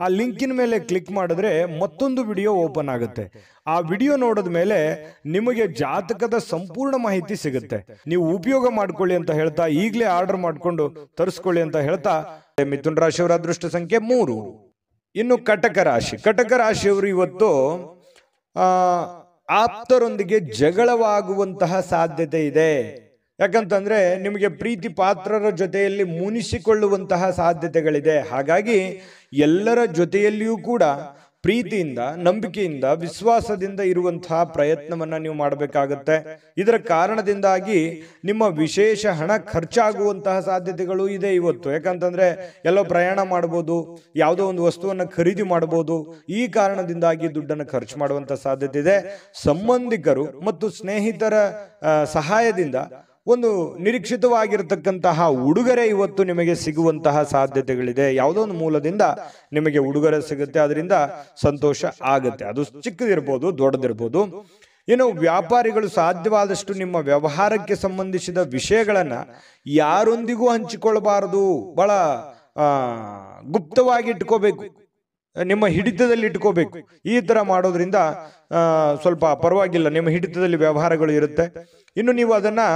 ಆ ಲಿಂಕಿನ ಮೇಲೆ ಕ್ಲಿಕ್ ಮಾಡಿದ್ರೆ ಮತ್ತೊಂದು ವಿಡಿಯೋ ಓಪನ್ ಆಗುತ್ತೆ ಆ ವಿಡಿಯೋ ನೋಡಿದ ಮೇಲೆ ನಿಮಗೆ ಜಾತಕದ ಸಂಪೂರ್ಣ ಮಾಹಿತಿ ಸಿಗುತ್ತೆ ನೀವು ಉಪಯೋಗ ಮಾಡ್ಕೊಳ್ಳಿ ಅಂತ ಹೇಳ್ತಾ ಈಗಲೇ ಆರ್ಡರ್ ಮಾಡಿಕೊಂಡು ತರಿಸ್ಕೊಳ್ಳಿ ಅಂತ ಹೇಳ್ತಾ ಮಿಥುನ್ ರಾಶಿಯವರ ಅದೃಷ್ಟ ಸಂಖ್ಯೆ ಮೂರು ಇನ್ನು ಕಟಕ ರಾಶಿ ಕಟಕ ರಾಶಿಯವರು ಇವತ್ತು ಆಪ್ತರೊಂದಿಗೆ ಜಗಳವಾಗುವಂತಹ ಸಾಧ್ಯತೆ ಇದೆ ಯಾಕಂತಂದ್ರೆ ನಿಮಗೆ ಪ್ರೀತಿ ಪಾತ್ರರ ಜೊತೆಯಲ್ಲಿ ಮುನಿಸಿಕೊಳ್ಳುವಂತಹ ಸಾಧ್ಯತೆಗಳಿದೆ ಹಾಗಾಗಿ ಎಲ್ಲರ ಜೊತೆಯಲ್ಲಿಯೂ ಕೂಡ ಪ್ರೀತಿಯಿಂದ ನಂಬಿಕೆಯಿಂದ ವಿಶ್ವಾಸದಿಂದ ಇರುವಂತಹ ಪ್ರಯತ್ನವನ್ನು ನೀವು ಮಾಡಬೇಕಾಗತ್ತೆ ಇದರ ಕಾರಣದಿಂದಾಗಿ ನಿಮ್ಮ ವಿಶೇಷ ಹಣ ಖರ್ಚಾಗುವಂತಹ ಸಾಧ್ಯತೆಗಳು ಇದೆ ಇವತ್ತು ಯಾಕಂತಂದರೆ ಎಲ್ಲೋ ಪ್ರಯಾಣ ಮಾಡ್ಬೋದು ಯಾವುದೋ ಒಂದು ವಸ್ತುವನ್ನು ಖರೀದಿ ಮಾಡ್ಬೋದು ಈ ಕಾರಣದಿಂದಾಗಿ ದುಡ್ಡನ್ನು ಖರ್ಚು ಮಾಡುವಂಥ ಸಾಧ್ಯತೆ ಇದೆ ಸಂಬಂಧಿಕರು ಮತ್ತು ಸ್ನೇಹಿತರ ಸಹಾಯದಿಂದ ಒಂದು ನಿರೀಕ್ಷಿತವಾಗಿರತಕ್ಕಂತಹ ಉಡುಗೊರೆ ಇವತ್ತು ನಿಮಗೆ ಸಿಗುವಂತಹ ಸಾಧ್ಯತೆಗಳಿದೆ ಯಾವುದೋ ಒಂದು ಮೂಲದಿಂದ ನಿಮಗೆ ಉಡುಗೊರೆ ಸಿಗುತ್ತೆ ಅದರಿಂದ ಸಂತೋಷ ಆಗುತ್ತೆ ಅದು ಚಿಕ್ಕದಿರ್ಬೋದು ದೊಡ್ಡದಿರ್ಬೋದು ಇನ್ನು ವ್ಯಾಪಾರಿಗಳು ಸಾಧ್ಯವಾದಷ್ಟು ನಿಮ್ಮ ವ್ಯವಹಾರಕ್ಕೆ ಸಂಬಂಧಿಸಿದ ವಿಷಯಗಳನ್ನು ಯಾರೊಂದಿಗೂ ಹಂಚಿಕೊಳ್ಳಬಾರದು ಬಹಳ ಗುಪ್ತವಾಗಿ ಇಟ್ಕೋಬೇಕು ನಿಮ್ಮ ಹಿಡಿತದಲ್ಲಿ ಇಟ್ಕೋಬೇಕು ಈ ಥರ ಮಾಡೋದ್ರಿಂದ ಸ್ವಲ್ಪ ಪರವಾಗಿಲ್ಲ ನಿಮ್ಮ ಹಿಡಿತದಲ್ಲಿ ವ್ಯವಹಾರಗಳು ಇರುತ್ತೆ ಇನ್ನು ನೀವು ಅದನ್ನು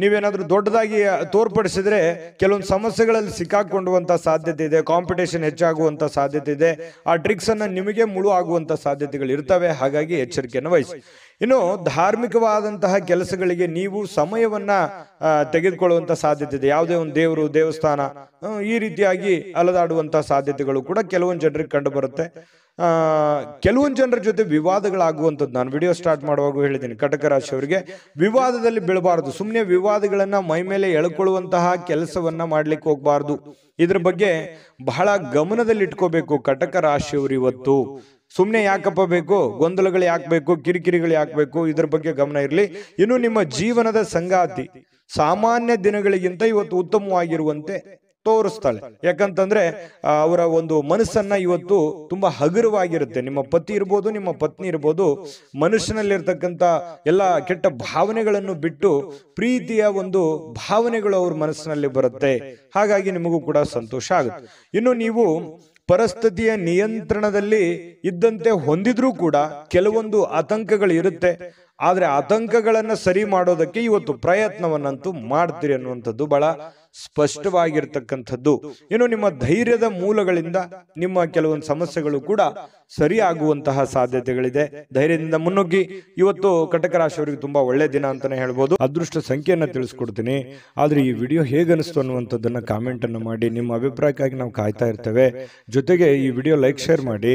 ನೀವೇನಾದರೂ ದೊಡ್ಡದಾಗಿ ತೋರ್ಪಡಿಸಿದ್ರೆ ಕೆಲವೊಂದು ಸಮಸ್ಯೆಗಳಲ್ಲಿ ಸಿಕ್ಕಾಕೊಳ್ಳುವಂಥ ಸಾಧ್ಯತೆ ಇದೆ ಕಾಂಪಿಟೇಷನ್ ಹೆಚ್ಚಾಗುವಂಥ ಸಾಧ್ಯತೆ ಇದೆ ಆ ಟ್ರಿಕ್ಸನ್ನು ನಿಮಗೆ ಮುಳು ಆಗುವಂಥ ಸಾಧ್ಯತೆಗಳು ಇರ್ತವೆ ಹಾಗಾಗಿ ಎಚ್ಚರಿಕೆಯನ್ನು ವಹಿಸಿ ಇನ್ನು ಧಾರ್ಮಿಕವಾದಂತಹ ಕೆಲಸಗಳಿಗೆ ನೀವು ಸಮಯವನ್ನ ತೆಗೆದುಕೊಳ್ಳುವಂಥ ಸಾಧ್ಯತೆ ಇದೆ ಯಾವುದೇ ಒಂದು ದೇವರು ದೇವಸ್ಥಾನ ಈ ರೀತಿಯಾಗಿ ಅಲದಾಡುವಂತಹ ಸಾಧ್ಯತೆಗಳು ಕೂಡ ಕೆಲವೊಂದು ಜನರಿಗೆ ಕಂಡು ಕೆಲವೊಂದು ಜನರ ಜೊತೆ ವಿವಾದಗಳಾಗುವಂಥದ್ದು ನಾನು ವಿಡಿಯೋ ಸ್ಟಾರ್ಟ್ ಮಾಡುವಾಗ ಹೇಳಿದ್ದೀನಿ ಕಟಕ ರಾಶಿಯವರಿಗೆ ವಿವಾದದಲ್ಲಿ ಬೀಳಬಾರದು ಸುಮ್ಮನೆ ವಿವಾದಗಳನ್ನು ಮೈ ಮೇಲೆ ಎಳ್ಕೊಳ್ಳುವಂತಹ ಕೆಲಸವನ್ನು ಮಾಡ್ಲಿಕ್ಕೆ ಹೋಗಬಾರ್ದು ಇದ್ರ ಬಗ್ಗೆ ಬಹಳ ಗಮನದಲ್ಲಿಟ್ಕೋಬೇಕು ಕಟಕ ರಾಶಿಯವರು ಇವತ್ತು ಸುಮ್ಮನೆ ಯಾಕಪ್ಪ ಬೇಕು ಗೊಂದಲಗಳು ಯಾಕೆ ಬೇಕು ಕಿರಿಕಿರಿಗಳು ಯಾಕೆ ಬೇಕು ಇದ್ರ ಬಗ್ಗೆ ಗಮನ ಇರಲಿ ಇನ್ನು ನಿಮ್ಮ ಜೀವನದ ಸಂಗಾತಿ ಸಾಮಾನ್ಯ ದಿನಗಳಿಗಿಂತ ಇವತ್ತು ಉತ್ತಮವಾಗಿರುವಂತೆ ತೋರಿಸ್ತಾಳೆ ಯಾಕಂತಂದ್ರೆ ಅವರ ಒಂದು ಮನಸ್ಸನ್ನ ಇವತ್ತು ತುಂಬಾ ಹಗುರವಾಗಿರುತ್ತೆ ನಿಮ್ಮ ಪತಿ ಇರ್ಬೋದು ನಿಮ್ಮ ಪತ್ನಿ ಇರ್ಬೋದು ಮನುಷ್ಯನಲ್ಲಿರ್ತಕ್ಕಂಥ ಎಲ್ಲ ಕೆಟ್ಟ ಭಾವನೆಗಳನ್ನು ಬಿಟ್ಟು ಪ್ರೀತಿಯ ಒಂದು ಭಾವನೆಗಳು ಅವ್ರ ಮನಸ್ಸಿನಲ್ಲಿ ಬರುತ್ತೆ ಹಾಗಾಗಿ ನಿಮಗೂ ಕೂಡ ಸಂತೋಷ ಆಗುತ್ತೆ ಇನ್ನು ನೀವು ಪರಿಸ್ಥಿತಿಯ ನಿಯಂತ್ರಣದಲ್ಲಿ ಇದ್ದಂತೆ ಹೊಂದಿದ್ರೂ ಕೂಡ ಕೆಲವೊಂದು ಆತಂಕಗಳು ಇರುತ್ತೆ ಆದರೆ ಆತಂಕಗಳನ್ನು ಸರಿ ಮಾಡೋದಕ್ಕೆ ಇವತ್ತು ಪ್ರಯತ್ನವನ್ನಂತೂ ಮಾಡ್ತೀರಿ ಅನ್ನುವಂಥದ್ದು ಬಹಳ ಸ್ಪಷ್ಟವಾಗಿರ್ತಕ್ಕಂಥದ್ದು ಇನ್ನು ನಿಮ್ಮ ಧೈರ್ಯದ ಮೂಲಗಳಿಂದ ನಿಮ್ಮ ಕೆಲವೊಂದು ಸಮಸ್ಯೆಗಳು ಕೂಡ ಸರಿಯಾಗುವಂತಹ ಸಾಧ್ಯತೆಗಳಿದೆ ಧೈರ್ಯದಿಂದ ಮುನ್ನುಗ್ಗಿ ಇವತ್ತು ಕಟಕ ರಾಶಿಯವರಿಗೆ ತುಂಬಾ ಒಳ್ಳೆ ದಿನ ಅಂತಾನೆ ಹೇಳ್ಬೋದು ಅದೃಷ್ಟ ಸಂಖ್ಯೆಯನ್ನು ತಿಳಿಸ್ಕೊಡ್ತೀನಿ ಆದರೆ ಈ ವಿಡಿಯೋ ಹೇಗನಿಸ್ತು ಅನ್ನುವಂಥದ್ದನ್ನ ಅನ್ನುವಂಥದ್ದನ್ನು ಕಾಮೆಂಟ್ ಅನ್ನು ಮಾಡಿ ನಿಮ್ಮ ಅಭಿಪ್ರಾಯಕ್ಕಾಗಿ ನಾವು ಕಾಯ್ತಾ ಇರ್ತೇವೆ ಜೊತೆಗೆ ಈ ವಿಡಿಯೋ ಲೈಕ್ ಶೇರ್ ಮಾಡಿ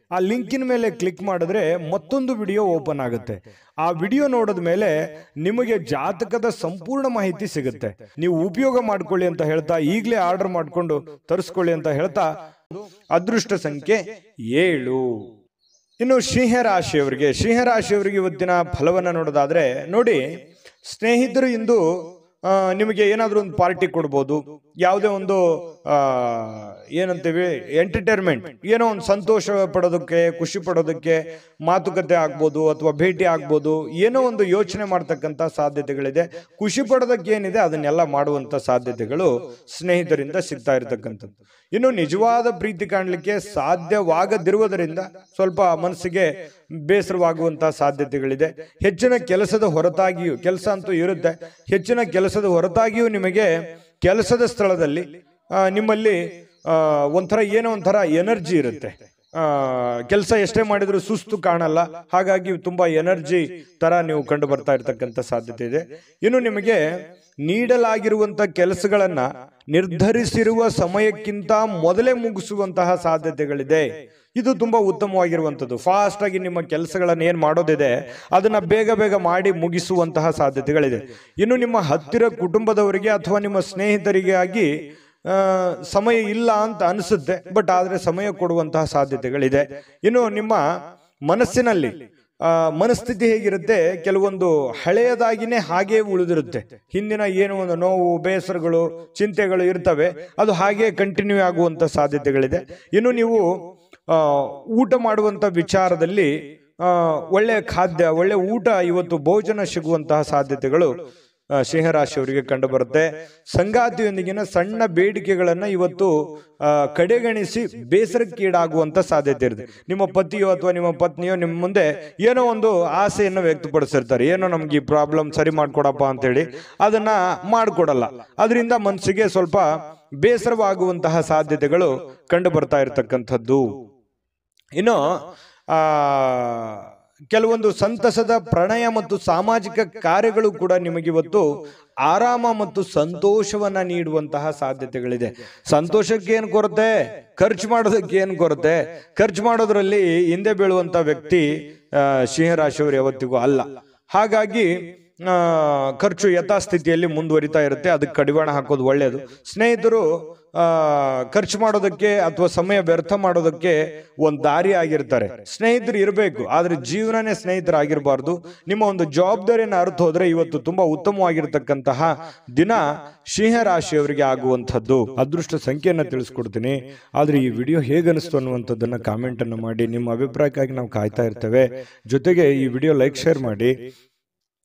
ಆ ಲಿಂಕಿನ ಮೇಲೆ ಕ್ಲಿಕ್ ಮಾಡಿದ್ರೆ ಮತ್ತೊಂದು ವಿಡಿಯೋ ಓಪನ್ ಆಗುತ್ತೆ ಆ ವಿಡಿಯೋ ನೋಡಿದ ಮೇಲೆ ನಿಮಗೆ ಜಾತಕದ ಸಂಪೂರ್ಣ ಮಾಹಿತಿ ಸಿಗುತ್ತೆ ನೀವು ಉಪಯೋಗ ಮಾಡ್ಕೊಳ್ಳಿ ಅಂತ ಹೇಳ್ತಾ ಈಗಲೇ ಆರ್ಡರ್ ಮಾಡಿಕೊಂಡು ತರಿಸ್ಕೊಳ್ಳಿ ಅಂತ ಹೇಳ್ತಾ ಅದೃಷ್ಟ ಸಂಖ್ಯೆ ಏಳು ಇನ್ನು ಸಿಂಹರಾಶಿಯವರಿಗೆ ಸಿಂಹರಾಶಿಯವರಿಗೆ ಇವತ್ತಿನ ಫಲವನ್ನು ನೋಡೋದಾದ್ರೆ ನೋಡಿ ಸ್ನೇಹಿತರು ಇಂದು ನಿಮಗೆ ಏನಾದರೂ ಒಂದು ಪಾರ್ಟಿ ಕೊಡ್ಬೋದು ಯಾವುದೇ ಒಂದು ಏನಂತೀವಿ ಎಂಟರ್ಟೈನ್ಮೆಂಟ್ ಏನೋ ಒಂದು ಸಂತೋಷ ಪಡೋದಕ್ಕೆ ಖುಷಿ ಪಡೋದಕ್ಕೆ ಮಾತುಕತೆ ಆಗ್ಬೋದು ಅಥವಾ ಭೇಟಿ ಆಗ್ಬೋದು ಏನೋ ಒಂದು ಯೋಚನೆ ಮಾಡ್ತಕ್ಕಂಥ ಸಾಧ್ಯತೆಗಳಿದೆ ಖುಷಿ ಪಡೋದಕ್ಕೆ ಏನಿದೆ ಅದನ್ನೆಲ್ಲ ಮಾಡುವಂಥ ಸಾಧ್ಯತೆಗಳು ಸ್ನೇಹಿತರಿಂದ ಸಿಗ್ತಾ ಇರತಕ್ಕಂಥದ್ದು ಇನ್ನು ನಿಜವಾದ ಪ್ರೀತಿ ಕಾಣಲಿಕ್ಕೆ ಸಾಧ್ಯವಾಗದಿರುವುದರಿಂದ ಸ್ವಲ್ಪ ಮನಸ್ಸಿಗೆ ಬೇಸರವಾಗುವಂತಹ ಸಾಧ್ಯತೆಗಳಿದೆ ಹೆಚ್ಚಿನ ಕೆಲಸದ ಹೊರತಾಗಿಯೂ ಕೆಲಸ ಅಂತೂ ಇರುತ್ತೆ ಹೆಚ್ಚಿನ ಕೆಲಸದ ಹೊರತಾಗಿಯೂ ನಿಮಗೆ ಕೆಲಸದ ಸ್ಥಳದಲ್ಲಿ ನಿಮ್ಮಲ್ಲಿ ಒಂಥರ ಏನೋ ಒಂಥರ ಎನರ್ಜಿ ಇರುತ್ತೆ ಕೆಲಸ ಎಷ್ಟೇ ಮಾಡಿದರೂ ಸುಸ್ತು ಕಾಣಲ್ಲ ಹಾಗಾಗಿ ತುಂಬ ಎನರ್ಜಿ ಥರ ನೀವು ಕಂಡು ಬರ್ತಾ ಇರತಕ್ಕಂಥ ಸಾಧ್ಯತೆ ಇದೆ ಇನ್ನು ನಿಮಗೆ ನೀಡಲಾಗಿರುವಂತಹ ಕೆಲಸಗಳನ್ನು ನಿರ್ಧರಿಸಿರುವ ಸಮಯಕ್ಕಿಂತ ಮೊದಲೇ ಮುಗಿಸುವಂತಹ ಸಾಧ್ಯತೆಗಳಿದೆ ಇದು ತುಂಬಾ ಉತ್ತಮವಾಗಿರುವಂಥದ್ದು ಫಾಸ್ಟ್ ಆಗಿ ನಿಮ್ಮ ಕೆಲಸಗಳನ್ನು ಏನು ಮಾಡೋದಿದೆ ಅದನ್ನ ಬೇಗ ಬೇಗ ಮಾಡಿ ಮುಗಿಸುವಂತಹ ಸಾಧ್ಯತೆಗಳಿದೆ ಇನ್ನು ನಿಮ್ಮ ಹತ್ತಿರ ಕುಟುಂಬದವರಿಗೆ ಅಥವಾ ನಿಮ್ಮ ಸ್ನೇಹಿತರಿಗಾಗಿ ಸಮಯ ಇಲ್ಲ ಅಂತ ಅನಿಸುತ್ತೆ ಬಟ್ ಆದರೆ ಸಮಯ ಕೊಡುವಂತಹ ಸಾಧ್ಯತೆಗಳಿದೆ ಇನ್ನು ನಿಮ್ಮ ಮನಸ್ಸಿನಲ್ಲಿ ಮನಸ್ಥಿತಿ ಹೇಗಿರುತ್ತೆ ಕೆಲವೊಂದು ಹಳೆಯದಾಗಿನೇ ಹಾಗೇ ಉಳಿದಿರುತ್ತೆ ಹಿಂದಿನ ಏನು ಒಂದು ನೋವು ಬೇಸರಗಳು ಚಿಂತೆಗಳು ಇರ್ತವೆ ಅದು ಹಾಗೇ ಕಂಟಿನ್ಯೂ ಆಗುವಂಥ ಸಾಧ್ಯತೆಗಳಿದೆ ಇನ್ನು ನೀವು ಊಟ ಮಾಡುವಂಥ ವಿಚಾರದಲ್ಲಿ ಒಳ್ಳೆಯ ಖಾದ್ಯ ಒಳ್ಳೆ ಊಟ ಇವತ್ತು ಭೋಜನ ಸಿಗುವಂತಹ ಸಾಧ್ಯತೆಗಳು ಸಿಂಹರಾಶಿಯವರಿಗೆ ಕಂಡು ಬರುತ್ತೆ ಸಂಗಾತಿಯೊಂದಿಗಿನ ಸಣ್ಣ ಬೇಡಿಕೆಗಳನ್ನು ಇವತ್ತು ಕಡೆಗಣಿಸಿ ಬೇಸರಕ್ಕೀಡಾಗುವಂಥ ಸಾಧ್ಯತೆ ಇರುತ್ತೆ ನಿಮ್ಮ ಪತಿಯೋ ಅಥವಾ ನಿಮ್ಮ ಪತ್ನಿಯೋ ನಿಮ್ಮ ಮುಂದೆ ಏನೋ ಒಂದು ಆಸೆಯನ್ನು ವ್ಯಕ್ತಪಡಿಸಿರ್ತಾರೆ ಏನೋ ನಮ್ಗೆ ಈ ಪ್ರಾಬ್ಲಮ್ ಸರಿ ಮಾಡಿಕೊಡಪ್ಪ ಅಂತೇಳಿ ಅದನ್ನು ಮಾಡಿಕೊಡಲ್ಲ ಅದರಿಂದ ಮನಸ್ಸಿಗೆ ಸ್ವಲ್ಪ ಬೇಸರವಾಗುವಂತಹ ಸಾಧ್ಯತೆಗಳು ಕಂಡು ಬರ್ತಾ ಇರತಕ್ಕಂಥದ್ದು ಇನ್ನು ಕೆಲವೊಂದು ಸಂತಸದ ಪ್ರಣಯ ಮತ್ತು ಸಾಮಾಜಿಕ ಕಾರ್ಯಗಳು ಕೂಡ ನಿಮಗಿವತ್ತು ಆರಾಮ ಮತ್ತು ಸಂತೋಷವನ್ನ ನೀಡುವಂತಹ ಸಾಧ್ಯತೆಗಳಿದೆ ಸಂತೋಷಕ್ಕೆ ಏನು ಕೊರತೆ ಖರ್ಚು ಮಾಡೋದಕ್ಕೆ ಏನು ಕೊರತೆ ಖರ್ಚು ಮಾಡೋದ್ರಲ್ಲಿ ಹಿಂದೆ ಬೀಳುವಂತ ವ್ಯಕ್ತಿ ಸಿಂಹರಾಶಿಯವರು ಯಾವತ್ತಿಗೂ ಅಲ್ಲ ಹಾಗಾಗಿ ಖರ್ಚು ಯಥಾಸ್ಥಿತಿಯಲ್ಲಿ ಮುಂದುವರಿತಾ ಇರುತ್ತೆ ಅದಕ್ಕೆ ಕಡಿವಾಣ ಹಾಕೋದು ಒಳ್ಳೆಯದು ಸ್ನೇಹಿತರು ಖರ್ಚು ಮಾಡೋದಕ್ಕೆ ಅಥವಾ ಸಮಯ ವ್ಯರ್ಥ ಮಾಡೋದಕ್ಕೆ ಒಂದು ದಾರಿ ಆಗಿರ್ತಾರೆ ಸ್ನೇಹಿತರು ಇರಬೇಕು ಆದರೆ ಜೀವನನೇ ಸ್ನೇಹಿತರಾಗಿರಬಾರ್ದು ನಿಮ್ಮ ಒಂದು ಜವಾಬ್ದಾರಿಯನ್ನು ಅರ್ಥ ಹೋದ್ರೆ ಇವತ್ತು ತುಂಬಾ ಉತ್ತಮವಾಗಿರ್ತಕ್ಕಂತಹ ದಿನ ಸಿಂಹ ರಾಶಿಯವರಿಗೆ ಆಗುವಂಥದ್ದು ಅದೃಷ್ಟ ಸಂಖ್ಯೆಯನ್ನು ತಿಳಿಸ್ಕೊಡ್ತೀನಿ ಆದರೆ ಈ ವಿಡಿಯೋ ಹೇಗನಿಸ್ತು ಅನ್ನುವಂಥದ್ದನ್ನು ಕಾಮೆಂಟನ್ನು ಮಾಡಿ ನಿಮ್ಮ ಅಭಿಪ್ರಾಯಕ್ಕಾಗಿ ನಾವು ಕಾಯ್ತಾ ಇರ್ತೇವೆ ಜೊತೆಗೆ ಈ ವಿಡಿಯೋ ಲೈಕ್ ಶೇರ್ ಮಾಡಿ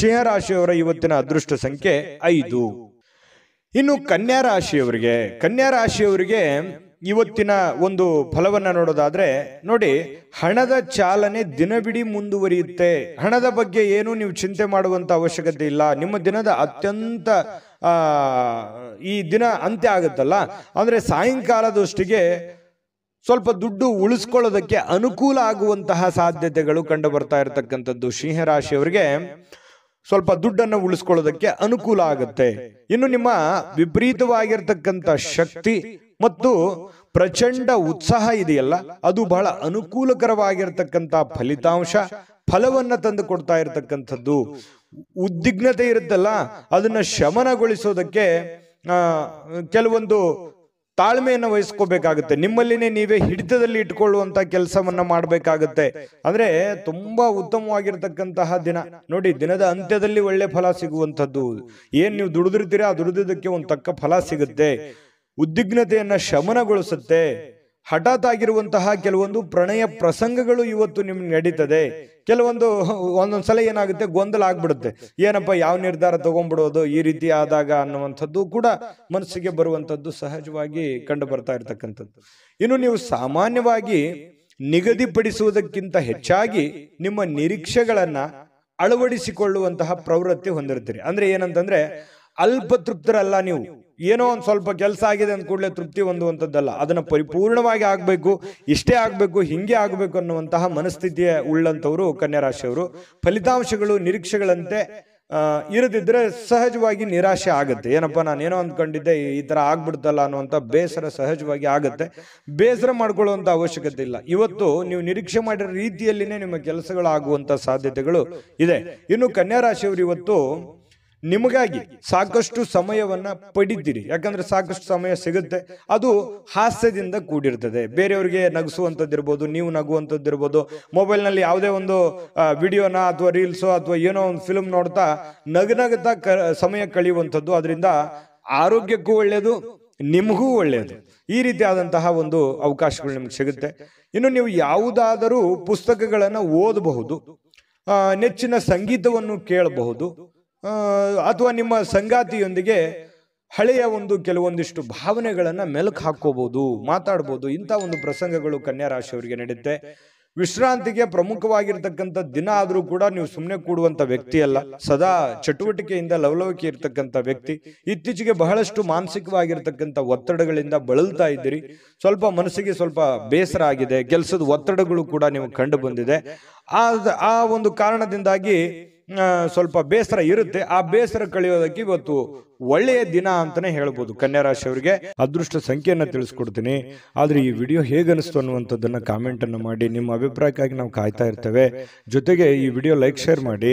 ಸಿಂಹರಾಶಿಯವರ ಇವತ್ತಿನ ಅದೃಷ್ಟ ಸಂಖ್ಯೆ ಐದು ಇನ್ನು ಕನ್ಯಾ ರಾಶಿಯವರಿಗೆ ಕನ್ಯಾ ರಾಶಿಯವರಿಗೆ ಇವತ್ತಿನ ಒಂದು ಫಲವನ್ನು ನೋಡೋದಾದ್ರೆ ನೋಡಿ ಹಣದ ಚಾಲನೆ ಬಿಡಿ ಮುಂದುವರಿಯುತ್ತೆ ಹಣದ ಬಗ್ಗೆ ಏನು ನೀವು ಚಿಂತೆ ಮಾಡುವಂತ ಅವಶ್ಯಕತೆ ಇಲ್ಲ ನಿಮ್ಮ ದಿನದ ಅತ್ಯಂತ ಈ ದಿನ ಅಂತ್ಯ ಆಗುತ್ತಲ್ಲ ಅಂದರೆ ಸಾಯಂಕಾಲದಷ್ಟಿಗೆ ಸ್ವಲ್ಪ ದುಡ್ಡು ಉಳಿಸ್ಕೊಳ್ಳೋದಕ್ಕೆ ಅನುಕೂಲ ಆಗುವಂತಹ ಸಾಧ್ಯತೆಗಳು ಕಂಡು ಬರ್ತಾ ಇರತಕ್ಕಂಥದ್ದು ಸಿಂಹರಾಶಿಯವರಿಗೆ ಸ್ವಲ್ಪ ದುಡ್ಡನ್ನು ಉಳಿಸ್ಕೊಳ್ಳೋದಕ್ಕೆ ಅನುಕೂಲ ಆಗುತ್ತೆ ಇನ್ನು ನಿಮ್ಮ ವಿಪರೀತವಾಗಿರ್ತಕ್ಕಂಥ ಶಕ್ತಿ ಮತ್ತು ಪ್ರಚಂಡ ಉತ್ಸಾಹ ಇದೆಯಲ್ಲ ಅದು ಬಹಳ ಅನುಕೂಲಕರವಾಗಿರ್ತಕ್ಕಂಥ ಫಲಿತಾಂಶ ಫಲವನ್ನು ತಂದು ಕೊಡ್ತಾ ಇರತಕ್ಕಂಥದ್ದು ಉದ್ವಿಗ್ನತೆ ಇರುತ್ತಲ್ಲ ಅದನ್ನು ಶಮನಗೊಳಿಸೋದಕ್ಕೆ ಕೆಲವೊಂದು ತಾಳ್ಮೆಯನ್ನು ವಹಿಸ್ಕೋಬೇಕಾಗುತ್ತೆ ನಿಮ್ಮಲ್ಲಿನೇ ನೀವೇ ಹಿಡಿತದಲ್ಲಿ ಇಟ್ಕೊಳ್ಳುವಂತ ಕೆಲಸವನ್ನ ಮಾಡಬೇಕಾಗುತ್ತೆ ಅಂದ್ರೆ ತುಂಬಾ ಉತ್ತಮವಾಗಿರ್ತಕ್ಕಂತಹ ದಿನ ನೋಡಿ ದಿನದ ಅಂತ್ಯದಲ್ಲಿ ಒಳ್ಳೆ ಫಲ ಸಿಗುವಂಥದ್ದು ಏನ್ ನೀವು ದುಡಿದಿರ್ತೀರಾ ಆ ದುಡಿದಿದ್ದಕ್ಕೆ ಒಂದು ತಕ್ಕ ಫಲ ಸಿಗುತ್ತೆ ಉದ್ವಿಗ್ನತೆಯನ್ನ ಶಮನಗೊಳಿಸುತ್ತೆ ಹಠಾತ್ ಆಗಿರುವಂತಹ ಕೆಲವೊಂದು ಪ್ರಣಯ ಪ್ರಸಂಗಗಳು ಇವತ್ತು ನಿಮ್ಗೆ ನಡೀತದೆ ಕೆಲವೊಂದು ಒಂದೊಂದು ಸಲ ಏನಾಗುತ್ತೆ ಗೊಂದಲ ಆಗ್ಬಿಡುತ್ತೆ ಏನಪ್ಪ ಯಾವ ನಿರ್ಧಾರ ತಗೊಂಡ್ಬಿಡೋದು ಈ ರೀತಿ ಆದಾಗ ಅನ್ನುವಂಥದ್ದು ಕೂಡ ಮನಸ್ಸಿಗೆ ಬರುವಂಥದ್ದು ಸಹಜವಾಗಿ ಕಂಡು ಬರ್ತಾ ಇರ್ತಕ್ಕಂಥದ್ದು ಇನ್ನು ನೀವು ಸಾಮಾನ್ಯವಾಗಿ ನಿಗದಿಪಡಿಸುವುದಕ್ಕಿಂತ ಹೆಚ್ಚಾಗಿ ನಿಮ್ಮ ನಿರೀಕ್ಷೆಗಳನ್ನ ಅಳವಡಿಸಿಕೊಳ್ಳುವಂತಹ ಪ್ರವೃತ್ತಿ ಹೊಂದಿರ್ತೀರಿ ಅಂದ್ರೆ ಏನಂತಂದ್ರೆ ಅಲ್ಪ ತೃಪ್ತರಲ್ಲ ನೀವು ಏನೋ ಒಂದು ಸ್ವಲ್ಪ ಕೆಲಸ ಆಗಿದೆ ಅಂದ ಕೂಡಲೇ ತೃಪ್ತಿ ಹೊಂದುವಂಥದ್ದಲ್ಲ ಅದನ್ನು ಪರಿಪೂರ್ಣವಾಗಿ ಆಗಬೇಕು ಇಷ್ಟೇ ಆಗಬೇಕು ಹಿಂಗೆ ಆಗಬೇಕು ಅನ್ನುವಂತಹ ಮನಸ್ಥಿತಿಯ ಉಳ್ಳಂಥವರು ಕನ್ಯಾರಾಶಿಯವರು ಫಲಿತಾಂಶಗಳು ನಿರೀಕ್ಷೆಗಳಂತೆ ಇರದಿದ್ದರೆ ಸಹಜವಾಗಿ ನಿರಾಶೆ ಆಗುತ್ತೆ ಏನಪ್ಪ ಏನೋ ಅಂದ್ಕೊಂಡಿದ್ದೆ ಈ ಥರ ಆಗ್ಬಿಡ್ತಲ್ಲ ಅನ್ನುವಂಥ ಬೇಸರ ಸಹಜವಾಗಿ ಆಗುತ್ತೆ ಬೇಸರ ಮಾಡ್ಕೊಳ್ಳುವಂಥ ಅವಶ್ಯಕತೆ ಇಲ್ಲ ಇವತ್ತು ನೀವು ನಿರೀಕ್ಷೆ ಮಾಡಿರೋ ರೀತಿಯಲ್ಲಿನೇ ನಿಮ್ಮ ಕೆಲಸಗಳಾಗುವಂಥ ಸಾಧ್ಯತೆಗಳು ಇದೆ ಇನ್ನು ಕನ್ಯಾರಾಶಿಯವರು ಇವತ್ತು ನಿಮಗಾಗಿ ಸಾಕಷ್ಟು ಸಮಯವನ್ನ ಪಡಿದ್ದೀರಿ ಯಾಕಂದ್ರೆ ಸಾಕಷ್ಟು ಸಮಯ ಸಿಗುತ್ತೆ ಅದು ಹಾಸ್ಯದಿಂದ ಕೂಡಿರ್ತದೆ ಬೇರೆಯವರಿಗೆ ನಗಿಸುವಂಥದ್ದಿರ್ಬೋದು ನೀವು ನಗುವಂಥದ್ದಿರ್ಬೋದು ಮೊಬೈಲ್ನಲ್ಲಿ ಯಾವುದೇ ಒಂದು ವಿಡಿಯೋನ ಅಥವಾ ರೀಲ್ಸೋ ಅಥವಾ ಏನೋ ಒಂದು ಫಿಲ್ಮ್ ನೋಡ್ತಾ ನಗ ನಗುತ್ತಾ ಸಮಯ ಕಳೆಯುವಂಥದ್ದು ಅದರಿಂದ ಆರೋಗ್ಯಕ್ಕೂ ಒಳ್ಳೆಯದು ನಿಮಗೂ ಒಳ್ಳೆಯದು ಈ ರೀತಿಯಾದಂತಹ ಒಂದು ಅವಕಾಶಗಳು ನಿಮ್ಗೆ ಸಿಗುತ್ತೆ ಇನ್ನು ನೀವು ಯಾವುದಾದರೂ ಪುಸ್ತಕಗಳನ್ನು ಓದಬಹುದು ನೆಚ್ಚಿನ ಸಂಗೀತವನ್ನು ಕೇಳಬಹುದು ಅಥವಾ ನಿಮ್ಮ ಸಂಗಾತಿಯೊಂದಿಗೆ ಹಳೆಯ ಒಂದು ಕೆಲವೊಂದಿಷ್ಟು ಭಾವನೆಗಳನ್ನು ಮೆಲುಕು ಹಾಕೋಬಹುದು ಮಾತಾಡ್ಬೋದು ಇಂಥ ಒಂದು ಪ್ರಸಂಗಗಳು ಕನ್ಯಾ ರಾಶಿಯವರಿಗೆ ನಡೆಯುತ್ತೆ ವಿಶ್ರಾಂತಿಗೆ ಪ್ರಮುಖವಾಗಿರ್ತಕ್ಕಂಥ ದಿನ ಆದರೂ ಕೂಡ ನೀವು ಸುಮ್ಮನೆ ಕೂಡುವಂಥ ವ್ಯಕ್ತಿ ಅಲ್ಲ ಸದಾ ಚಟುವಟಿಕೆಯಿಂದ ಲವಲವಿಕೆ ಇರತಕ್ಕಂಥ ವ್ಯಕ್ತಿ ಇತ್ತೀಚೆಗೆ ಬಹಳಷ್ಟು ಮಾನಸಿಕವಾಗಿರ್ತಕ್ಕಂಥ ಒತ್ತಡಗಳಿಂದ ಬಳಲ್ತಾ ಇದ್ದೀರಿ ಸ್ವಲ್ಪ ಮನಸ್ಸಿಗೆ ಸ್ವಲ್ಪ ಬೇಸರ ಆಗಿದೆ ಕೆಲಸದ ಒತ್ತಡಗಳು ಕೂಡ ನೀವು ಕಂಡು ಬಂದಿದೆ ಆ ಒಂದು ಕಾರಣದಿಂದಾಗಿ ಸ್ವಲ್ಪ ಬೇಸರ ಇರುತ್ತೆ ಆ ಬೇಸರ ಕಳೆಯೋದಕ್ಕೆ ಇವತ್ತು ಒಳ್ಳೆಯ ದಿನ ಅಂತಾನೆ ಹೇಳ್ಬೋದು ಕನ್ಯಾ ರಾಶಿಯವರಿಗೆ ಅದೃಷ್ಟ ಸಂಖ್ಯೆಯನ್ನು ತಿಳಿಸ್ಕೊಡ್ತೀನಿ ಆದರೆ ಈ ವಿಡಿಯೋ ಹೇಗನ್ನಿಸ್ತು ಅನ್ನುವಂಥದ್ದನ್ನು ಕಾಮೆಂಟನ್ನು ಮಾಡಿ ನಿಮ್ಮ ಅಭಿಪ್ರಾಯಕ್ಕಾಗಿ ನಾವು ಕಾಯ್ತಾ ಇರ್ತೇವೆ ಜೊತೆಗೆ ಈ ವಿಡಿಯೋ ಲೈಕ್ ಶೇರ್ ಮಾಡಿ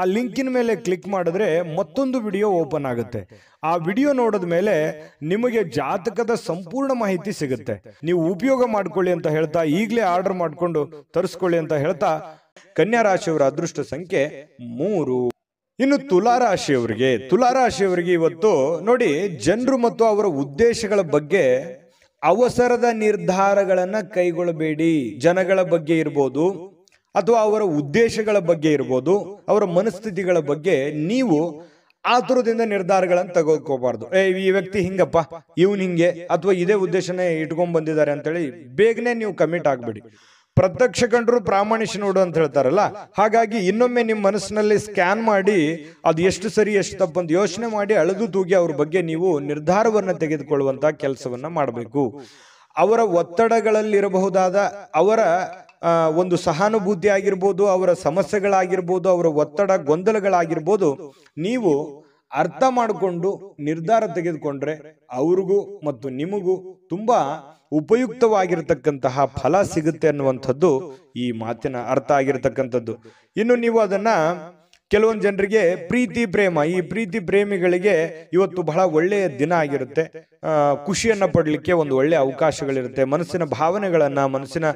ಆ ಲಿಂಕಿನ ಮೇಲೆ ಕ್ಲಿಕ್ ಮಾಡಿದ್ರೆ ಮತ್ತೊಂದು ವಿಡಿಯೋ ಓಪನ್ ಆಗುತ್ತೆ ಆ ವಿಡಿಯೋ ನೋಡಿದ ಮೇಲೆ ನಿಮಗೆ ಜಾತಕದ ಸಂಪೂರ್ಣ ಮಾಹಿತಿ ಸಿಗುತ್ತೆ ನೀವು ಉಪಯೋಗ ಮಾಡ್ಕೊಳ್ಳಿ ಅಂತ ಹೇಳ್ತಾ ಈಗಲೇ ಆರ್ಡರ್ ಮಾಡಿಕೊಂಡು ತರಿಸ್ಕೊಳ್ಳಿ ಅಂತ ಹೇಳ್ತಾ ಕನ್ಯಾ ರಾಶಿಯವರ ಅದೃಷ್ಟ ಸಂಖ್ಯೆ ಮೂರು ಇನ್ನು ತುಲಾರಾಶಿಯವರಿಗೆ ತುಲಾರಾಶಿಯವರಿಗೆ ಇವತ್ತು ನೋಡಿ ಜನರು ಮತ್ತು ಅವರ ಉದ್ದೇಶಗಳ ಬಗ್ಗೆ ಅವಸರದ ನಿರ್ಧಾರಗಳನ್ನು ಕೈಗೊಳ್ಳಬೇಡಿ ಜನಗಳ ಬಗ್ಗೆ ಇರ್ಬೋದು ಅಥವಾ ಅವರ ಉದ್ದೇಶಗಳ ಬಗ್ಗೆ ಇರ್ಬೋದು ಅವರ ಮನಸ್ಥಿತಿಗಳ ಬಗ್ಗೆ ನೀವು ಆತುರದಿಂದ ನಿರ್ಧಾರಗಳನ್ನು ತಗೋಕೋಬಾರ್ದು ಏ ಈ ವ್ಯಕ್ತಿ ಹಿಂಗಪ್ಪ ಇವ್ನು ಹಿಂಗೆ ಅಥವಾ ಇದೇ ಉದ್ದೇಶನೇ ಇಟ್ಕೊಂಡ್ ಬಂದಿದ್ದಾರೆ ಅಂತೇಳಿ ಬೇಗನೆ ನೀವು ಕಮಿಟ್ ಆಗ್ಬಿಡಿ ಪ್ರತ್ಯಕ್ಷ ಕಂಡ್ರು ಪ್ರಾಮಾಣಿಕ ನೋಡು ಅಂತ ಹೇಳ್ತಾರಲ್ಲ ಹಾಗಾಗಿ ಇನ್ನೊಮ್ಮೆ ನಿಮ್ಮ ಮನಸ್ಸಿನಲ್ಲಿ ಸ್ಕ್ಯಾನ್ ಮಾಡಿ ಅದು ಎಷ್ಟು ಸರಿ ಎಷ್ಟು ತಪ್ಪಂತ ಯೋಚನೆ ಮಾಡಿ ಅಳೆದು ತೂಗಿ ಅವ್ರ ಬಗ್ಗೆ ನೀವು ನಿರ್ಧಾರವನ್ನು ತೆಗೆದುಕೊಳ್ಳುವಂತ ಕೆಲಸವನ್ನ ಮಾಡಬೇಕು ಅವರ ಒತ್ತಡಗಳಲ್ಲಿರಬಹುದಾದ ಅವರ ಒಂದು ಸಹಾನುಭೂತಿ ಆಗಿರ್ಬೋದು ಅವರ ಸಮಸ್ಯೆಗಳಾಗಿರ್ಬೋದು ಅವರ ಒತ್ತಡ ಗೊಂದಲಗಳಾಗಿರ್ಬೋದು ನೀವು ಅರ್ಥ ಮಾಡಿಕೊಂಡು ನಿರ್ಧಾರ ತೆಗೆದುಕೊಂಡ್ರೆ ಅವ್ರಿಗೂ ಮತ್ತು ನಿಮಗೂ ತುಂಬಾ ಉಪಯುಕ್ತವಾಗಿರ್ತಕ್ಕಂತಹ ಫಲ ಸಿಗುತ್ತೆ ಅನ್ನುವಂಥದ್ದು ಈ ಮಾತಿನ ಅರ್ಥ ಆಗಿರತಕ್ಕಂಥದ್ದು ಇನ್ನು ನೀವು ಅದನ್ನ ಕೆಲವೊಂದು ಜನರಿಗೆ ಪ್ರೀತಿ ಪ್ರೇಮ ಈ ಪ್ರೀತಿ ಪ್ರೇಮಿಗಳಿಗೆ ಇವತ್ತು ಬಹಳ ಒಳ್ಳೆಯ ದಿನ ಆಗಿರುತ್ತೆ ಖುಷಿಯನ್ನು ಪಡಲಿಕ್ಕೆ ಒಂದು ಒಳ್ಳೆಯ ಅವಕಾಶಗಳಿರುತ್ತೆ ಮನಸ್ಸಿನ ಭಾವನೆಗಳನ್ನು ಮನಸ್ಸಿನ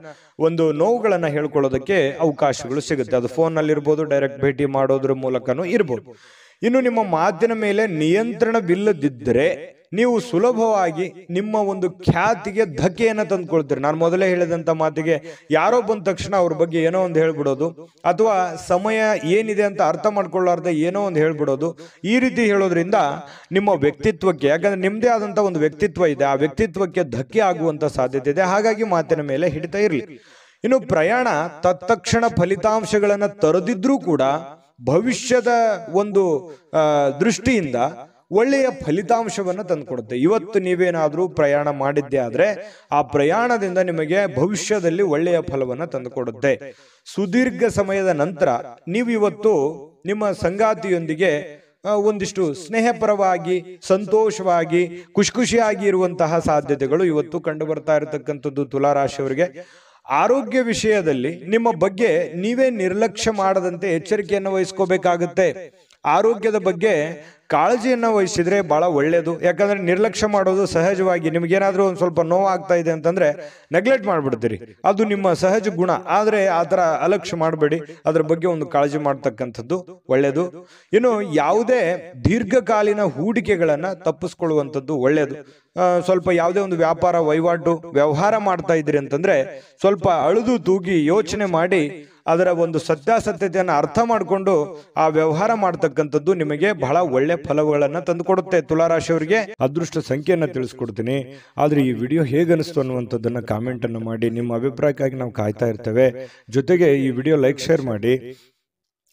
ಒಂದು ನೋವುಗಳನ್ನು ಹೇಳ್ಕೊಳ್ಳೋದಕ್ಕೆ ಅವಕಾಶಗಳು ಸಿಗುತ್ತೆ ಅದು ಫೋನಲ್ಲಿರ್ಬೋದು ಡೈರೆಕ್ಟ್ ಭೇಟಿ ಮಾಡೋದ್ರ ಮೂಲಕನೂ ಇರ್ಬೋದು ಇನ್ನು ನಿಮ್ಮ ಮಾತಿನ ಮೇಲೆ ನಿಯಂತ್ರಣವಿಲ್ಲದಿದ್ದರೆ ನೀವು ಸುಲಭವಾಗಿ ನಿಮ್ಮ ಒಂದು ಖ್ಯಾತಿಗೆ ಧಕ್ಕೆಯನ್ನು ತಂದುಕೊಳ್ತೀರಿ ನಾನು ಮೊದಲೇ ಹೇಳಿದಂಥ ಮಾತಿಗೆ ಯಾರೋ ಬಂದ ತಕ್ಷಣ ಅವ್ರ ಬಗ್ಗೆ ಏನೋ ಒಂದು ಹೇಳ್ಬಿಡೋದು ಅಥವಾ ಸಮಯ ಏನಿದೆ ಅಂತ ಅರ್ಥ ಮಾಡ್ಕೊಳ್ಳಾರ್ದೆ ಏನೋ ಒಂದು ಹೇಳ್ಬಿಡೋದು ಈ ರೀತಿ ಹೇಳೋದ್ರಿಂದ ನಿಮ್ಮ ವ್ಯಕ್ತಿತ್ವಕ್ಕೆ ಯಾಕಂದರೆ ನಿಮ್ಮದೇ ಆದಂಥ ಒಂದು ವ್ಯಕ್ತಿತ್ವ ಇದೆ ಆ ವ್ಯಕ್ತಿತ್ವಕ್ಕೆ ಧಕ್ಕೆ ಆಗುವಂಥ ಸಾಧ್ಯತೆ ಇದೆ ಹಾಗಾಗಿ ಮಾತಿನ ಮೇಲೆ ಹಿಡಿತಾ ಇರಲಿ ಇನ್ನು ಪ್ರಯಾಣ ತತ್ತಕ್ಷಣ ಫಲಿತಾಂಶಗಳನ್ನು ತರದಿದ್ರೂ ಕೂಡ ಭವಿಷ್ಯದ ಒಂದು ದೃಷ್ಟಿಯಿಂದ ಒಳ್ಳೆಯ ಫಲಿತಾಂಶವನ್ನು ತಂದುಕೊಡುತ್ತೆ ಇವತ್ತು ನೀವೇನಾದರೂ ಪ್ರಯಾಣ ಮಾಡಿದ್ದೆ ಆದರೆ ಆ ಪ್ರಯಾಣದಿಂದ ನಿಮಗೆ ಭವಿಷ್ಯದಲ್ಲಿ ಒಳ್ಳೆಯ ಫಲವನ್ನು ತಂದುಕೊಡುತ್ತೆ ಸುದೀರ್ಘ ಸಮಯದ ನಂತರ ನೀವು ಇವತ್ತು ನಿಮ್ಮ ಸಂಗಾತಿಯೊಂದಿಗೆ ಒಂದಿಷ್ಟು ಸ್ನೇಹಪರವಾಗಿ ಸಂತೋಷವಾಗಿ ಖುಷಿ ಖುಷಿಯಾಗಿ ಇರುವಂತಹ ಸಾಧ್ಯತೆಗಳು ಇವತ್ತು ಕಂಡು ಬರ್ತಾ ಇರತಕ್ಕಂಥದ್ದು ತುಲಾರಾಶಿಯವರಿಗೆ ಆರೋಗ್ಯ ವಿಷಯದಲ್ಲಿ ನಿಮ್ಮ ಬಗ್ಗೆ ನೀವೇ ನಿರ್ಲಕ್ಷ್ಯ ಮಾಡದಂತೆ ಎಚ್ಚರಿಕೆಯನ್ನು ವಹಿಸ್ಕೋಬೇಕಾಗುತ್ತೆ ಆರೋಗ್ಯದ ಬಗ್ಗೆ ಕಾಳಜಿಯನ್ನು ವಹಿಸಿದರೆ ಭಾಳ ಒಳ್ಳೆಯದು ಯಾಕಂದರೆ ನಿರ್ಲಕ್ಷ್ಯ ಮಾಡೋದು ಸಹಜವಾಗಿ ನಿಮಗೇನಾದರೂ ಒಂದು ಸ್ವಲ್ಪ ನೋವಾಗ್ತಾ ಇದೆ ಅಂತಂದರೆ ನೆಗ್ಲೆಕ್ಟ್ ಮಾಡಿಬಿಡ್ತೀರಿ ಅದು ನಿಮ್ಮ ಸಹಜ ಗುಣ ಆದರೆ ಆ ಥರ ಅಲಕ್ಷ್ಯ ಮಾಡಬೇಡಿ ಅದ್ರ ಬಗ್ಗೆ ಒಂದು ಕಾಳಜಿ ಮಾಡ್ತಕ್ಕಂಥದ್ದು ಒಳ್ಳೆಯದು ಇನ್ನು ಯಾವುದೇ ದೀರ್ಘಕಾಲೀನ ಹೂಡಿಕೆಗಳನ್ನು ತಪ್ಪಿಸ್ಕೊಳ್ಳುವಂಥದ್ದು ಒಳ್ಳೆಯದು ಸ್ವಲ್ಪ ಯಾವುದೇ ಒಂದು ವ್ಯಾಪಾರ ವಹಿವಾಟು ವ್ಯವಹಾರ ಮಾಡ್ತಾ ಇದ್ದೀರಿ ಅಂತಂದರೆ ಸ್ವಲ್ಪ ಅಳೆದು ತೂಗಿ ಯೋಚನೆ ಮಾಡಿ ಅದರ ಒಂದು ಸತ್ಯಾಸತ್ಯತೆಯನ್ನು ಅರ್ಥ ಮಾಡಿಕೊಂಡು ಆ ವ್ಯವಹಾರ ಮಾಡ್ತಕ್ಕಂಥದ್ದು ನಿಮಗೆ ಬಹಳ ಒಳ್ಳೆ ಫಲಗಳನ್ನು ತಂದುಕೊಡುತ್ತೆ ತುಲಾರಾಶಿಯವರಿಗೆ ಅದೃಷ್ಟ ಸಂಖ್ಯೆಯನ್ನು ತಿಳಿಸ್ಕೊಡ್ತೀನಿ ಆದರೆ ಈ ವಿಡಿಯೋ ಹೇಗೆ ಅನಿಸ್ತು ಅನ್ನುವಂಥದ್ದನ್ನು ಕಾಮೆಂಟನ್ನು ಮಾಡಿ ನಿಮ್ಮ ಅಭಿಪ್ರಾಯಕ್ಕಾಗಿ ನಾವು ಕಾಯ್ತಾ ಇರ್ತೇವೆ ಜೊತೆಗೆ ಈ ವಿಡಿಯೋ ಲೈಕ್ ಶೇರ್ ಮಾಡಿ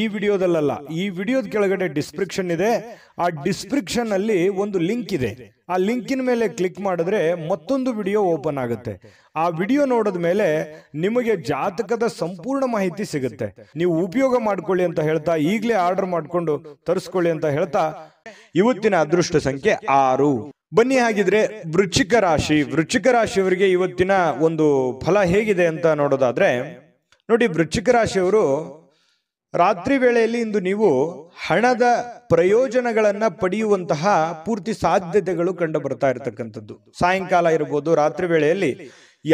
ಈ ವಿಡಿಯೋದಲ್ಲ ಈ ವಿಡಿಯೋದ ಕೆಳಗಡೆ ಡಿಸ್ಕ್ರಿಪ್ಷನ್ ಇದೆ ಆ ಡಿಸ್ಕ್ರಿಪ್ಷನ್ ಅಲ್ಲಿ ಒಂದು ಲಿಂಕ್ ಇದೆ ಆ ಲಿಂಕಿನ ಮೇಲೆ ಕ್ಲಿಕ್ ಮಾಡಿದ್ರೆ ಮತ್ತೊಂದು ವಿಡಿಯೋ ಓಪನ್ ಆಗುತ್ತೆ ಆ ವಿಡಿಯೋ ನೋಡಿದ ಮೇಲೆ ನಿಮಗೆ ಜಾತಕದ ಸಂಪೂರ್ಣ ಮಾಹಿತಿ ಸಿಗುತ್ತೆ ನೀವು ಉಪಯೋಗ ಮಾಡ್ಕೊಳ್ಳಿ ಅಂತ ಹೇಳ್ತಾ ಈಗಲೇ ಆರ್ಡರ್ ಮಾಡಿಕೊಂಡು ತರಿಸ್ಕೊಳ್ಳಿ ಅಂತ ಹೇಳ್ತಾ ಇವತ್ತಿನ ಅದೃಷ್ಟ ಸಂಖ್ಯೆ ಆರು ಬನ್ನಿ ಹಾಗಿದ್ರೆ ವೃಶ್ಚಿಕ ರಾಶಿ ವೃಶ್ಚಿಕ ರಾಶಿಯವರಿಗೆ ಇವತ್ತಿನ ಒಂದು ಫಲ ಹೇಗಿದೆ ಅಂತ ನೋಡೋದಾದ್ರೆ ನೋಡಿ ವೃಶ್ಚಿಕ ರಾಶಿಯವರು ರಾತ್ರಿ ವೇಳೆಯಲ್ಲಿ ಇಂದು ನೀವು ಹಣದ ಪ್ರಯೋಜನಗಳನ್ನು ಪಡೆಯುವಂತಹ ಪೂರ್ತಿ ಸಾಧ್ಯತೆಗಳು ಕಂಡು ಬರ್ತಾ ಇರತಕ್ಕಂಥದ್ದು ಸಾಯಂಕಾಲ ಇರ್ಬೋದು ರಾತ್ರಿ ವೇಳೆಯಲ್ಲಿ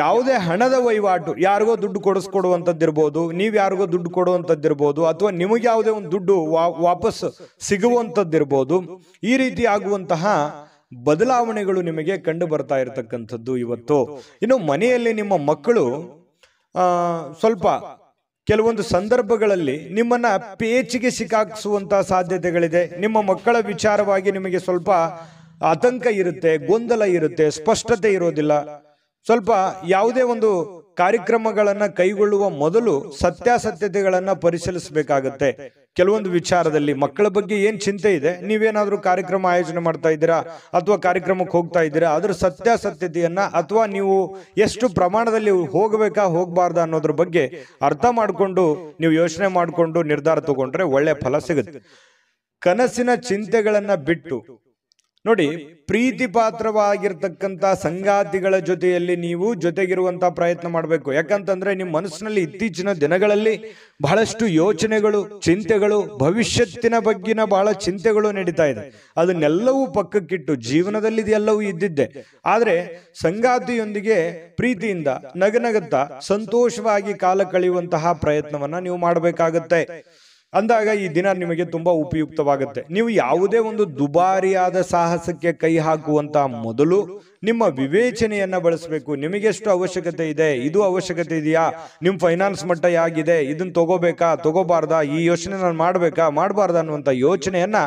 ಯಾವುದೇ ಹಣದ ವಹಿವಾಟು ಯಾರಿಗೋ ದುಡ್ಡು ಕೊಡಿಸ್ಕೊಡುವಂಥದ್ದಿರ್ಬೋದು ನೀವು ಯಾರಿಗೋ ದುಡ್ಡು ಕೊಡುವಂಥದ್ದಿರ್ಬೋದು ಅಥವಾ ನಿಮಗೆ ಯಾವುದೇ ಒಂದು ದುಡ್ಡು ವಾ ವಾಪಸ್ ಸಿಗುವಂಥದ್ದಿರ್ಬೋದು ಈ ರೀತಿ ಆಗುವಂತಹ ಬದಲಾವಣೆಗಳು ನಿಮಗೆ ಕಂಡು ಬರ್ತಾ ಇರತಕ್ಕಂಥದ್ದು ಇವತ್ತು ಇನ್ನು ಮನೆಯಲ್ಲಿ ನಿಮ್ಮ ಮಕ್ಕಳು ಸ್ವಲ್ಪ ಕೆಲವೊಂದು ಸಂದರ್ಭಗಳಲ್ಲಿ ನಿಮ್ಮನ್ನು ಪೇಚಿಗೆ ಸಿಕ್ಕಾಕ್ಸುವಂಥ ಸಾಧ್ಯತೆಗಳಿದೆ ನಿಮ್ಮ ಮಕ್ಕಳ ವಿಚಾರವಾಗಿ ನಿಮಗೆ ಸ್ವಲ್ಪ ಆತಂಕ ಇರುತ್ತೆ ಗೊಂದಲ ಇರುತ್ತೆ ಸ್ಪಷ್ಟತೆ ಇರೋದಿಲ್ಲ ಸ್ವಲ್ಪ ಯಾವುದೇ ಒಂದು ಕಾರ್ಯಕ್ರಮಗಳನ್ನು ಕೈಗೊಳ್ಳುವ ಮೊದಲು ಸತ್ಯಾಸತ್ಯತೆಗಳನ್ನು ಪರಿಶೀಲಿಸಬೇಕಾಗತ್ತೆ ಕೆಲವೊಂದು ವಿಚಾರದಲ್ಲಿ ಮಕ್ಕಳ ಬಗ್ಗೆ ಏನು ಚಿಂತೆ ಇದೆ ನೀವೇನಾದರೂ ಕಾರ್ಯಕ್ರಮ ಆಯೋಜನೆ ಮಾಡ್ತಾ ಇದ್ದೀರಾ ಅಥವಾ ಕಾರ್ಯಕ್ರಮಕ್ಕೆ ಹೋಗ್ತಾ ಇದ್ದೀರಾ ಅದರ ಸತ್ಯಾಸತ್ಯತೆಯನ್ನು ಅಥವಾ ನೀವು ಎಷ್ಟು ಪ್ರಮಾಣದಲ್ಲಿ ಹೋಗಬೇಕಾ ಹೋಗಬಾರ್ದ ಅನ್ನೋದ್ರ ಬಗ್ಗೆ ಅರ್ಥ ಮಾಡಿಕೊಂಡು ನೀವು ಯೋಚನೆ ಮಾಡಿಕೊಂಡು ನಿರ್ಧಾರ ತಗೊಂಡ್ರೆ ಒಳ್ಳೆ ಫಲ ಸಿಗುತ್ತೆ ಕನಸಿನ ಚಿಂತೆಗಳನ್ನು ಬಿಟ್ಟು ನೋಡಿ ಪ್ರೀತಿ ಪಾತ್ರವಾಗಿರ್ತಕ್ಕಂಥ ಸಂಗಾತಿಗಳ ಜೊತೆಯಲ್ಲಿ ನೀವು ಜೊತೆಗಿರುವಂತ ಪ್ರಯತ್ನ ಮಾಡಬೇಕು ಯಾಕಂತಂದ್ರೆ ನಿಮ್ಮ ಮನಸ್ಸಿನಲ್ಲಿ ಇತ್ತೀಚಿನ ದಿನಗಳಲ್ಲಿ ಬಹಳಷ್ಟು ಯೋಚನೆಗಳು ಚಿಂತೆಗಳು ಭವಿಷ್ಯತ್ತಿನ ಬಗ್ಗಿನ ಬಹಳ ಚಿಂತೆಗಳು ನಡೀತಾ ಇದೆ ಅದನ್ನೆಲ್ಲವೂ ಪಕ್ಕಕ್ಕಿಟ್ಟು ಜೀವನದಲ್ಲಿ ಇದೆಲ್ಲವೂ ಇದ್ದಿದ್ದೆ ಆದರೆ ಸಂಗಾತಿಯೊಂದಿಗೆ ಪ್ರೀತಿಯಿಂದ ನಗನಗತ್ತ ಸಂತೋಷವಾಗಿ ಕಾಲ ಕಳೆಯುವಂತಹ ಪ್ರಯತ್ನವನ್ನ ನೀವು ಮಾಡಬೇಕಾಗತ್ತೆ ಅಂದಾಗ ಈ ದಿನ ನಿಮಗೆ ತುಂಬ ಉಪಯುಕ್ತವಾಗುತ್ತೆ ನೀವು ಯಾವುದೇ ಒಂದು ದುಬಾರಿಯಾದ ಸಾಹಸಕ್ಕೆ ಕೈ ಹಾಕುವಂತ ಮೊದಲು ನಿಮ್ಮ ವಿವೇಚನೆಯನ್ನು ಬಳಸಬೇಕು ನಿಮಗೆಷ್ಟು ಅವಶ್ಯಕತೆ ಇದೆ ಇದು ಅವಶ್ಯಕತೆ ಇದೆಯಾ ನಿಮ್ಮ ಫೈನಾನ್ಸ್ ಮಟ್ಟ ಯಾಗಿದೆ ಇದನ್ನ ತಗೋಬೇಕಾ ತಗೋಬಾರ್ದಾ ಈ ಯೋಚನೆ ನಾನು ಮಾಡಬೇಕಾ ಮಾಡಬಾರ್ದ ಅನ್ನುವಂಥ ಯೋಚನೆಯನ್ನ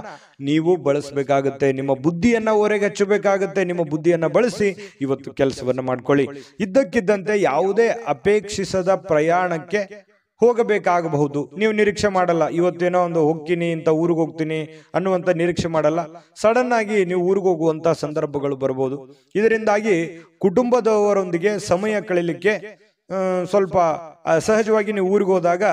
ನೀವು ಬಳಸಬೇಕಾಗುತ್ತೆ ನಿಮ್ಮ ಬುದ್ಧಿಯನ್ನು ಹೊರಗೆ ಹಚ್ಚಬೇಕಾಗುತ್ತೆ ನಿಮ್ಮ ಬುದ್ಧಿಯನ್ನು ಬಳಸಿ ಇವತ್ತು ಕೆಲಸವನ್ನು ಮಾಡ್ಕೊಳ್ಳಿ ಇದ್ದಕ್ಕಿದ್ದಂತೆ ಯಾವುದೇ ಅಪೇಕ್ಷಿಸದ ಪ್ರಯಾಣಕ್ಕೆ ಹೋಗಬೇಕಾಗಬಹುದು ನೀವು ನಿರೀಕ್ಷೆ ಮಾಡಲ್ಲ ಇವತ್ತೇನೋ ಒಂದು ಹೋಗ್ತೀನಿ ಇಂಥ ಊರಿಗೆ ಹೋಗ್ತೀನಿ ಅನ್ನುವಂಥ ನಿರೀಕ್ಷೆ ಮಾಡಲ್ಲ ಸಡನ್ ಆಗಿ ನೀವು ಊರಿಗೆ ಹೋಗುವಂಥ ಸಂದರ್ಭಗಳು ಬರ್ಬೋದು ಇದರಿಂದಾಗಿ ಕುಟುಂಬದವರೊಂದಿಗೆ ಸಮಯ ಕಳೀಲಿಕ್ಕೆ ಸ್ವಲ್ಪ ಸಹಜವಾಗಿ ನೀವು ಊರಿಗೆ ಹೋದಾಗ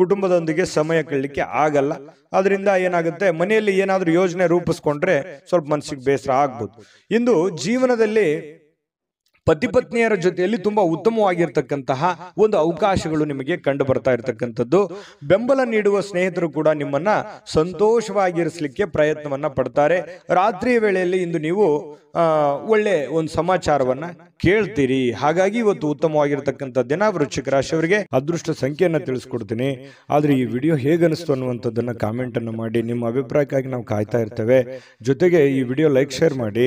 ಕುಟುಂಬದೊಂದಿಗೆ ಸಮಯ ಕಳಲಿಕ್ಕೆ ಆಗಲ್ಲ ಅದರಿಂದ ಏನಾಗುತ್ತೆ ಮನೆಯಲ್ಲಿ ಏನಾದರೂ ಯೋಜನೆ ರೂಪಿಸ್ಕೊಂಡ್ರೆ ಸ್ವಲ್ಪ ಮನಸ್ಸಿಗೆ ಬೇಸರ ಆಗ್ಬೋದು ಇಂದು ಜೀವನದಲ್ಲಿ ಪತಿ ಪತ್ನಿಯರ ಜೊತೆಯಲ್ಲಿ ತುಂಬಾ ಉತ್ತಮವಾಗಿರ್ತಕ್ಕಂತಹ ಒಂದು ಅವಕಾಶಗಳು ನಿಮಗೆ ಕಂಡು ಬರ್ತಾ ಇರತಕ್ಕಂಥದ್ದು ಬೆಂಬಲ ನೀಡುವ ಸ್ನೇಹಿತರು ಕೂಡ ನಿಮ್ಮನ್ನ ಸಂತೋಷವಾಗಿರಿಸಲಿಕ್ಕೆ ಪ್ರಯತ್ನವನ್ನ ಪಡ್ತಾರೆ ರಾತ್ರಿ ವೇಳೆಯಲ್ಲಿ ಇಂದು ನೀವು ಒಳ್ಳೆ ಒಂದು ಸಮಾಚಾರವನ್ನ ಕೇಳ್ತೀರಿ ಹಾಗಾಗಿ ಇವತ್ತು ಉತ್ತಮವಾಗಿರ್ತಕ್ಕಂಥ ದಿನ ವೃಶ್ಚಿಕ ರಾಶಿಯವರಿಗೆ ಅದೃಷ್ಟ ಸಂಖ್ಯೆಯನ್ನು ತಿಳಿಸ್ಕೊಡ್ತೀನಿ ಆದ್ರೆ ಈ ವಿಡಿಯೋ ಹೇಗನಿಸ್ತು ಅನ್ನುವಂಥದ್ದನ್ನ ಕಾಮೆಂಟ್ ಅನ್ನು ಮಾಡಿ ನಿಮ್ಮ ಅಭಿಪ್ರಾಯಕ್ಕಾಗಿ ನಾವು ಕಾಯ್ತಾ ಇರ್ತೇವೆ ಜೊತೆಗೆ ಈ ವಿಡಿಯೋ ಲೈಕ್ ಶೇರ್ ಮಾಡಿ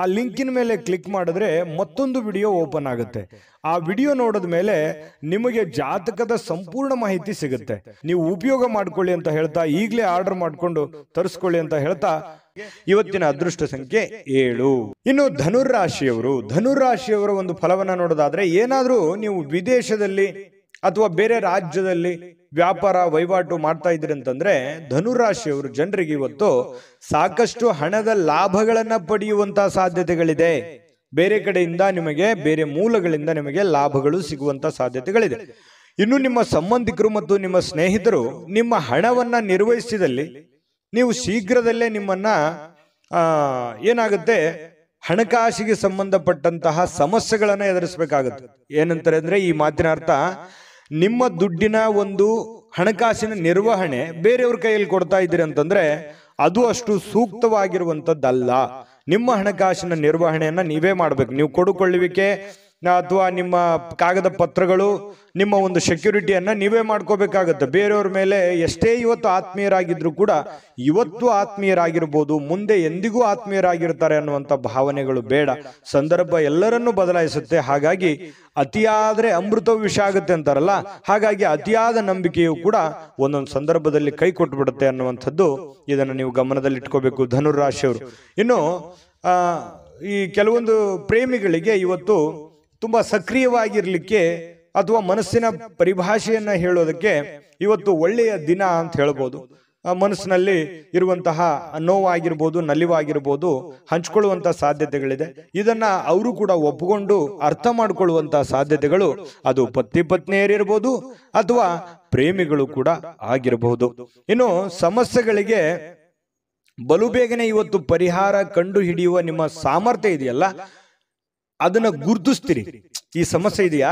ಆ ಲಿಂಕಿನ ಮೇಲೆ ಕ್ಲಿಕ್ ಮಾಡಿದ್ರೆ ಮತ್ತೊಂದು ವಿಡಿಯೋ ಓಪನ್ ಆಗುತ್ತೆ ಆ ವಿಡಿಯೋ ನೋಡಿದ ಮೇಲೆ ನಿಮಗೆ ಜಾತಕದ ಸಂಪೂರ್ಣ ಮಾಹಿತಿ ಸಿಗುತ್ತೆ ನೀವು ಉಪಯೋಗ ಮಾಡ್ಕೊಳ್ಳಿ ಅಂತ ಹೇಳ್ತಾ ಈಗಲೇ ಆರ್ಡರ್ ಮಾಡಿಕೊಂಡು ತರಿಸ್ಕೊಳ್ಳಿ ಅಂತ ಹೇಳ್ತಾ ಇವತ್ತಿನ ಅದೃಷ್ಟ ಸಂಖ್ಯೆ ಏಳು ಇನ್ನು ಧನುರ್ ರಾಶಿಯವರು ಧನುರ್ ರಾಶಿಯವರ ಒಂದು ಫಲವನ್ನ ನೋಡೋದಾದ್ರೆ ಏನಾದರೂ ನೀವು ವಿದೇಶದಲ್ಲಿ ಅಥವಾ ಬೇರೆ ರಾಜ್ಯದಲ್ಲಿ ವ್ಯಾಪಾರ ವಹಿವಾಟು ಮಾಡ್ತಾ ಇದ್ರಿ ಅಂತಂದ್ರೆ ಧನುರಾಶಿಯವರು ಜನರಿಗೆ ಇವತ್ತು ಸಾಕಷ್ಟು ಹಣದ ಲಾಭಗಳನ್ನ ಪಡೆಯುವಂತ ಸಾಧ್ಯತೆಗಳಿದೆ ಬೇರೆ ಕಡೆಯಿಂದ ನಿಮಗೆ ಬೇರೆ ಮೂಲಗಳಿಂದ ನಿಮಗೆ ಲಾಭಗಳು ಸಿಗುವಂತ ಸಾಧ್ಯತೆಗಳಿದೆ ಇನ್ನು ನಿಮ್ಮ ಸಂಬಂಧಿಕರು ಮತ್ತು ನಿಮ್ಮ ಸ್ನೇಹಿತರು ನಿಮ್ಮ ಹಣವನ್ನ ನಿರ್ವಹಿಸಿದಲ್ಲಿ ನೀವು ಶೀಘ್ರದಲ್ಲೇ ನಿಮ್ಮನ್ನ ಏನಾಗುತ್ತೆ ಹಣಕಾಸಿಗೆ ಸಂಬಂಧಪಟ್ಟಂತಹ ಸಮಸ್ಯೆಗಳನ್ನ ಎದುರಿಸಬೇಕಾಗುತ್ತೆ ಏನಂತಾರೆ ಅಂದ್ರೆ ಈ ಮಾತಿನ ಅರ್ಥ ನಿಮ್ಮ ದುಡ್ಡಿನ ಒಂದು ಹಣಕಾಸಿನ ನಿರ್ವಹಣೆ ಬೇರೆಯವ್ರ ಕೈಯಲ್ಲಿ ಕೊಡ್ತಾ ಇದ್ದೀರಿ ಅಂತಂದ್ರೆ ಅದು ಅಷ್ಟು ಸೂಕ್ತವಾಗಿರುವಂಥದ್ದಲ್ಲ ನಿಮ್ಮ ಹಣಕಾಸಿನ ನಿರ್ವಹಣೆಯನ್ನು ನೀವೇ ಮಾಡಬೇಕು ನೀವು ಕೊಡುಕೊಳ್ಳುವಿಕೆ ಅಥವಾ ನಿಮ್ಮ ಕಾಗದ ಪತ್ರಗಳು ನಿಮ್ಮ ಒಂದು ಸೆಕ್ಯೂರಿಟಿಯನ್ನು ನೀವೇ ಮಾಡ್ಕೋಬೇಕಾಗತ್ತೆ ಬೇರೆಯವ್ರ ಮೇಲೆ ಎಷ್ಟೇ ಇವತ್ತು ಆತ್ಮೀಯರಾಗಿದ್ದರೂ ಕೂಡ ಇವತ್ತು ಆತ್ಮೀಯರಾಗಿರ್ಬೋದು ಮುಂದೆ ಎಂದಿಗೂ ಆತ್ಮೀಯರಾಗಿರ್ತಾರೆ ಅನ್ನುವಂಥ ಭಾವನೆಗಳು ಬೇಡ ಸಂದರ್ಭ ಎಲ್ಲರನ್ನೂ ಬದಲಾಯಿಸುತ್ತೆ ಹಾಗಾಗಿ ಅತಿಯಾದರೆ ಅಮೃತ ವಿಷ ಆಗುತ್ತೆ ಅಂತಾರಲ್ಲ ಹಾಗಾಗಿ ಅತಿಯಾದ ನಂಬಿಕೆಯು ಕೂಡ ಒಂದೊಂದು ಸಂದರ್ಭದಲ್ಲಿ ಕೈ ಕೊಟ್ಟುಬಿಡುತ್ತೆ ಅನ್ನುವಂಥದ್ದು ಇದನ್ನು ನೀವು ಗಮನದಲ್ಲಿ ಇಟ್ಕೋಬೇಕು ಧನುರಾಶಿಯವರು ಇನ್ನು ಈ ಕೆಲವೊಂದು ಪ್ರೇಮಿಗಳಿಗೆ ಇವತ್ತು ತುಂಬ ಸಕ್ರಿಯವಾಗಿರಲಿಕ್ಕೆ ಅಥವಾ ಮನಸ್ಸಿನ ಪರಿಭಾಷೆಯನ್ನು ಹೇಳೋದಕ್ಕೆ ಇವತ್ತು ಒಳ್ಳೆಯ ದಿನ ಅಂತ ಹೇಳ್ಬೋದು ಮನಸ್ಸಿನಲ್ಲಿ ಇರುವಂತಹ ನೋವಾಗಿರ್ಬೋದು ನಲಿವಾಗಿರ್ಬೋದು ಹಂಚ್ಕೊಳ್ಳುವಂಥ ಸಾಧ್ಯತೆಗಳಿದೆ ಇದನ್ನ ಅವರು ಕೂಡ ಒಪ್ಪಿಕೊಂಡು ಅರ್ಥ ಮಾಡಿಕೊಳ್ಳುವಂತಹ ಸಾಧ್ಯತೆಗಳು ಅದು ಪತ್ನಿ ಪತ್ನಿಯರಿರ್ಬೋದು ಅಥವಾ ಪ್ರೇಮಿಗಳು ಕೂಡ ಆಗಿರಬಹುದು ಇನ್ನು ಸಮಸ್ಯೆಗಳಿಗೆ ಬಲು ಬೇಗನೆ ಇವತ್ತು ಪರಿಹಾರ ಕಂಡು ಹಿಡಿಯುವ ನಿಮ್ಮ ಸಾಮರ್ಥ್ಯ ಇದೆಯಲ್ಲ ಅದನ್ನ ಗುರುತಿಸ್ತೀರಿ ಈ ಸಮಸ್ಯೆ ಇದೆಯಾ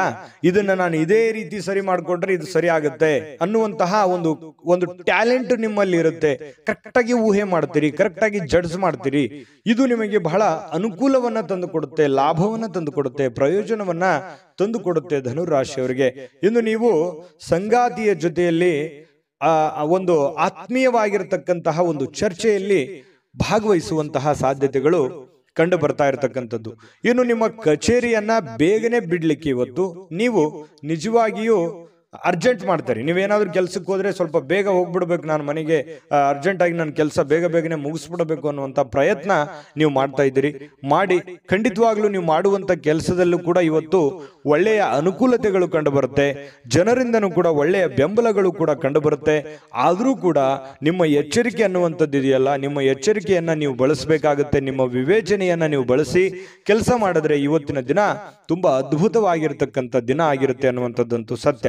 ಇದನ್ನ ನಾನು ಇದೇ ರೀತಿ ಸರಿ ಮಾಡಿಕೊಂಡ್ರೆ ಇದು ಸರಿ ಆಗುತ್ತೆ ಅನ್ನುವಂತಹ ಒಂದು ಒಂದು ಟ್ಯಾಲೆಂಟ್ ನಿಮ್ಮಲ್ಲಿ ಇರುತ್ತೆ ಕರೆಕ್ಟಾಗಿ ಊಹೆ ಮಾಡ್ತೀರಿ ಕರೆಕ್ಟಾಗಿ ಜಡ್ಜ್ ಮಾಡ್ತೀರಿ ಇದು ನಿಮಗೆ ಬಹಳ ಅನುಕೂಲವನ್ನ ಕೊಡುತ್ತೆ ಲಾಭವನ್ನ ಕೊಡುತ್ತೆ ಪ್ರಯೋಜನವನ್ನ ಕೊಡುತ್ತೆ ಧನುರಾಶಿಯವರಿಗೆ ಇನ್ನು ನೀವು ಸಂಗಾತಿಯ ಜೊತೆಯಲ್ಲಿ ಒಂದು ಆತ್ಮೀಯವಾಗಿರತಕ್ಕಂತಹ ಒಂದು ಚರ್ಚೆಯಲ್ಲಿ ಭಾಗವಹಿಸುವಂತಹ ಸಾಧ್ಯತೆಗಳು ಕಂಡು ಬರ್ತಾ ಇರತಕ್ಕಂಥದ್ದು ಇನ್ನು ನಿಮ್ಮ ಕಚೇರಿಯನ್ನ ಬೇಗನೆ ಬಿಡ್ಲಿಕ್ಕೆ ಇವತ್ತು ನೀವು ನಿಜವಾಗಿಯೂ ಅರ್ಜೆಂಟ್ ಮಾಡ್ತಾರೆ ನೀವೇನಾದ್ರೂ ಕೆಲಸಕ್ಕೆ ಹೋದ್ರೆ ಸ್ವಲ್ಪ ಬೇಗ ಹೋಗ್ಬಿಡ್ಬೇಕು ನಾನು ಮನೆಗೆ ಅರ್ಜೆಂಟಾಗಿ ನನ್ನ ಕೆಲಸ ಬೇಗ ಬೇಗನೆ ಮುಗಿಸ್ಬಿಡ್ಬೇಕು ಅನ್ನುವಂಥ ಪ್ರಯತ್ನ ನೀವು ಮಾಡ್ತಾ ಇದ್ದೀರಿ ಮಾಡಿ ಖಂಡಿತವಾಗ್ಲೂ ನೀವು ಮಾಡುವಂತ ಕೆಲಸದಲ್ಲೂ ಕೂಡ ಇವತ್ತು ಒಳ್ಳೆಯ ಅನುಕೂಲತೆಗಳು ಕಂಡುಬರುತ್ತೆ ಜನರಿಂದನೂ ಕೂಡ ಒಳ್ಳೆಯ ಬೆಂಬಲಗಳು ಕೂಡ ಕಂಡುಬರುತ್ತೆ ಆದರೂ ಕೂಡ ನಿಮ್ಮ ಎಚ್ಚರಿಕೆ ಅನ್ನುವಂಥದ್ದು ಇದೆಯಲ್ಲ ನಿಮ್ಮ ಎಚ್ಚರಿಕೆಯನ್ನು ನೀವು ಬಳಸಬೇಕಾಗುತ್ತೆ ನಿಮ್ಮ ವಿವೇಚನೆಯನ್ನು ನೀವು ಬಳಸಿ ಕೆಲಸ ಮಾಡಿದ್ರೆ ಇವತ್ತಿನ ದಿನ ತುಂಬಾ ಅದ್ಭುತವಾಗಿರ್ತಕ್ಕಂಥ ದಿನ ಆಗಿರುತ್ತೆ ಅನ್ನುವಂಥದ್ದಂತೂ ಸತ್ಯ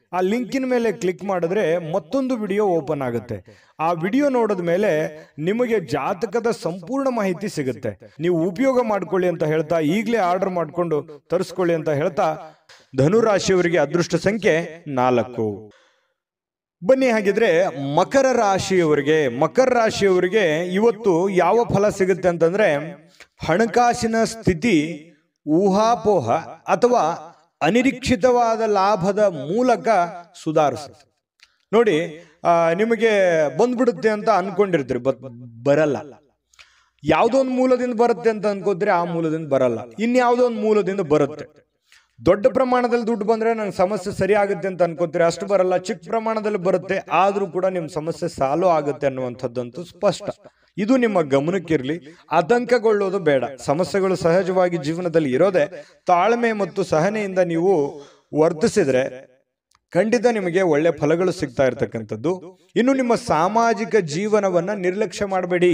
ಆ ಲಿಂಕಿನ ಮೇಲೆ ಕ್ಲಿಕ್ ಮಾಡಿದ್ರೆ ಮತ್ತೊಂದು ವಿಡಿಯೋ ಓಪನ್ ಆಗುತ್ತೆ ಆ ವಿಡಿಯೋ ನೋಡಿದ ಮೇಲೆ ನಿಮಗೆ ಜಾತಕದ ಸಂಪೂರ್ಣ ಮಾಹಿತಿ ಸಿಗುತ್ತೆ ನೀವು ಉಪಯೋಗ ಮಾಡ್ಕೊಳ್ಳಿ ಅಂತ ಹೇಳ್ತಾ ಈಗಲೇ ಆರ್ಡರ್ ಮಾಡಿಕೊಂಡು ತರಿಸ್ಕೊಳ್ಳಿ ಅಂತ ಹೇಳ್ತಾ ಧನುರಾಶಿಯವರಿಗೆ ಅದೃಷ್ಟ ಸಂಖ್ಯೆ ನಾಲ್ಕು ಬನ್ನಿ ಹಾಗಿದ್ರೆ ಮಕರ ರಾಶಿಯವರಿಗೆ ಮಕರ ರಾಶಿಯವರಿಗೆ ಇವತ್ತು ಯಾವ ಫಲ ಸಿಗುತ್ತೆ ಅಂತಂದ್ರೆ ಹಣಕಾಸಿನ ಸ್ಥಿತಿ ಊಹಾಪೋಹ ಅಥವಾ ಅನಿರೀಕ್ಷಿತವಾದ ಲಾಭದ ಮೂಲಕ ಸುಧಾರಿಸುತ್ತೆ ನೋಡಿ ನಿಮಗೆ ಬಂದ್ಬಿಡುತ್ತೆ ಅಂತ ಅನ್ಕೊಂಡಿರ್ತೀರಿ ಬತ್ ಬರಲ್ಲ ಯಾವುದೋ ಮೂಲದಿಂದ ಬರುತ್ತೆ ಅಂತ ಅನ್ಕೋದ್ರೆ ಆ ಮೂಲದಿಂದ ಬರಲ್ಲ ಇನ್ಯಾವುದೋ ಒಂದು ಮೂಲದಿಂದ ಬರುತ್ತೆ ದೊಡ್ಡ ಪ್ರಮಾಣದಲ್ಲಿ ದುಡ್ಡು ಬಂದರೆ ನಂಗೆ ಸಮಸ್ಯೆ ಸರಿ ಆಗುತ್ತೆ ಅಂತ ಅನ್ಕೋತೀರಿ ಅಷ್ಟು ಬರಲ್ಲ ಚಿಕ್ಕ ಪ್ರಮಾಣದಲ್ಲಿ ಬರುತ್ತೆ ಆದರೂ ಕೂಡ ನಿಮ್ಮ ಸಮಸ್ಯೆ ಸಾಲು ಆಗುತ್ತೆ ಅನ್ನುವಂಥದ್ದಂತೂ ಸ್ಪಷ್ಟ ಇದು ನಿಮ್ಮ ಗಮನಕ್ಕಿರಲಿ ಆತಂಕಗೊಳ್ಳೋದು ಬೇಡ ಸಮಸ್ಯೆಗಳು ಸಹಜವಾಗಿ ಜೀವನದಲ್ಲಿ ಇರೋದೆ ತಾಳ್ಮೆ ಮತ್ತು ಸಹನೆಯಿಂದ ನೀವು ವರ್ತಿಸಿದ್ರೆ ಖಂಡಿತ ನಿಮಗೆ ಒಳ್ಳೆ ಫಲಗಳು ಸಿಗ್ತಾ ಇರ್ತಕ್ಕಂಥದ್ದು ಇನ್ನು ನಿಮ್ಮ ಸಾಮಾಜಿಕ ಜೀವನವನ್ನ ನಿರ್ಲಕ್ಷ್ಯ ಮಾಡಬೇಡಿ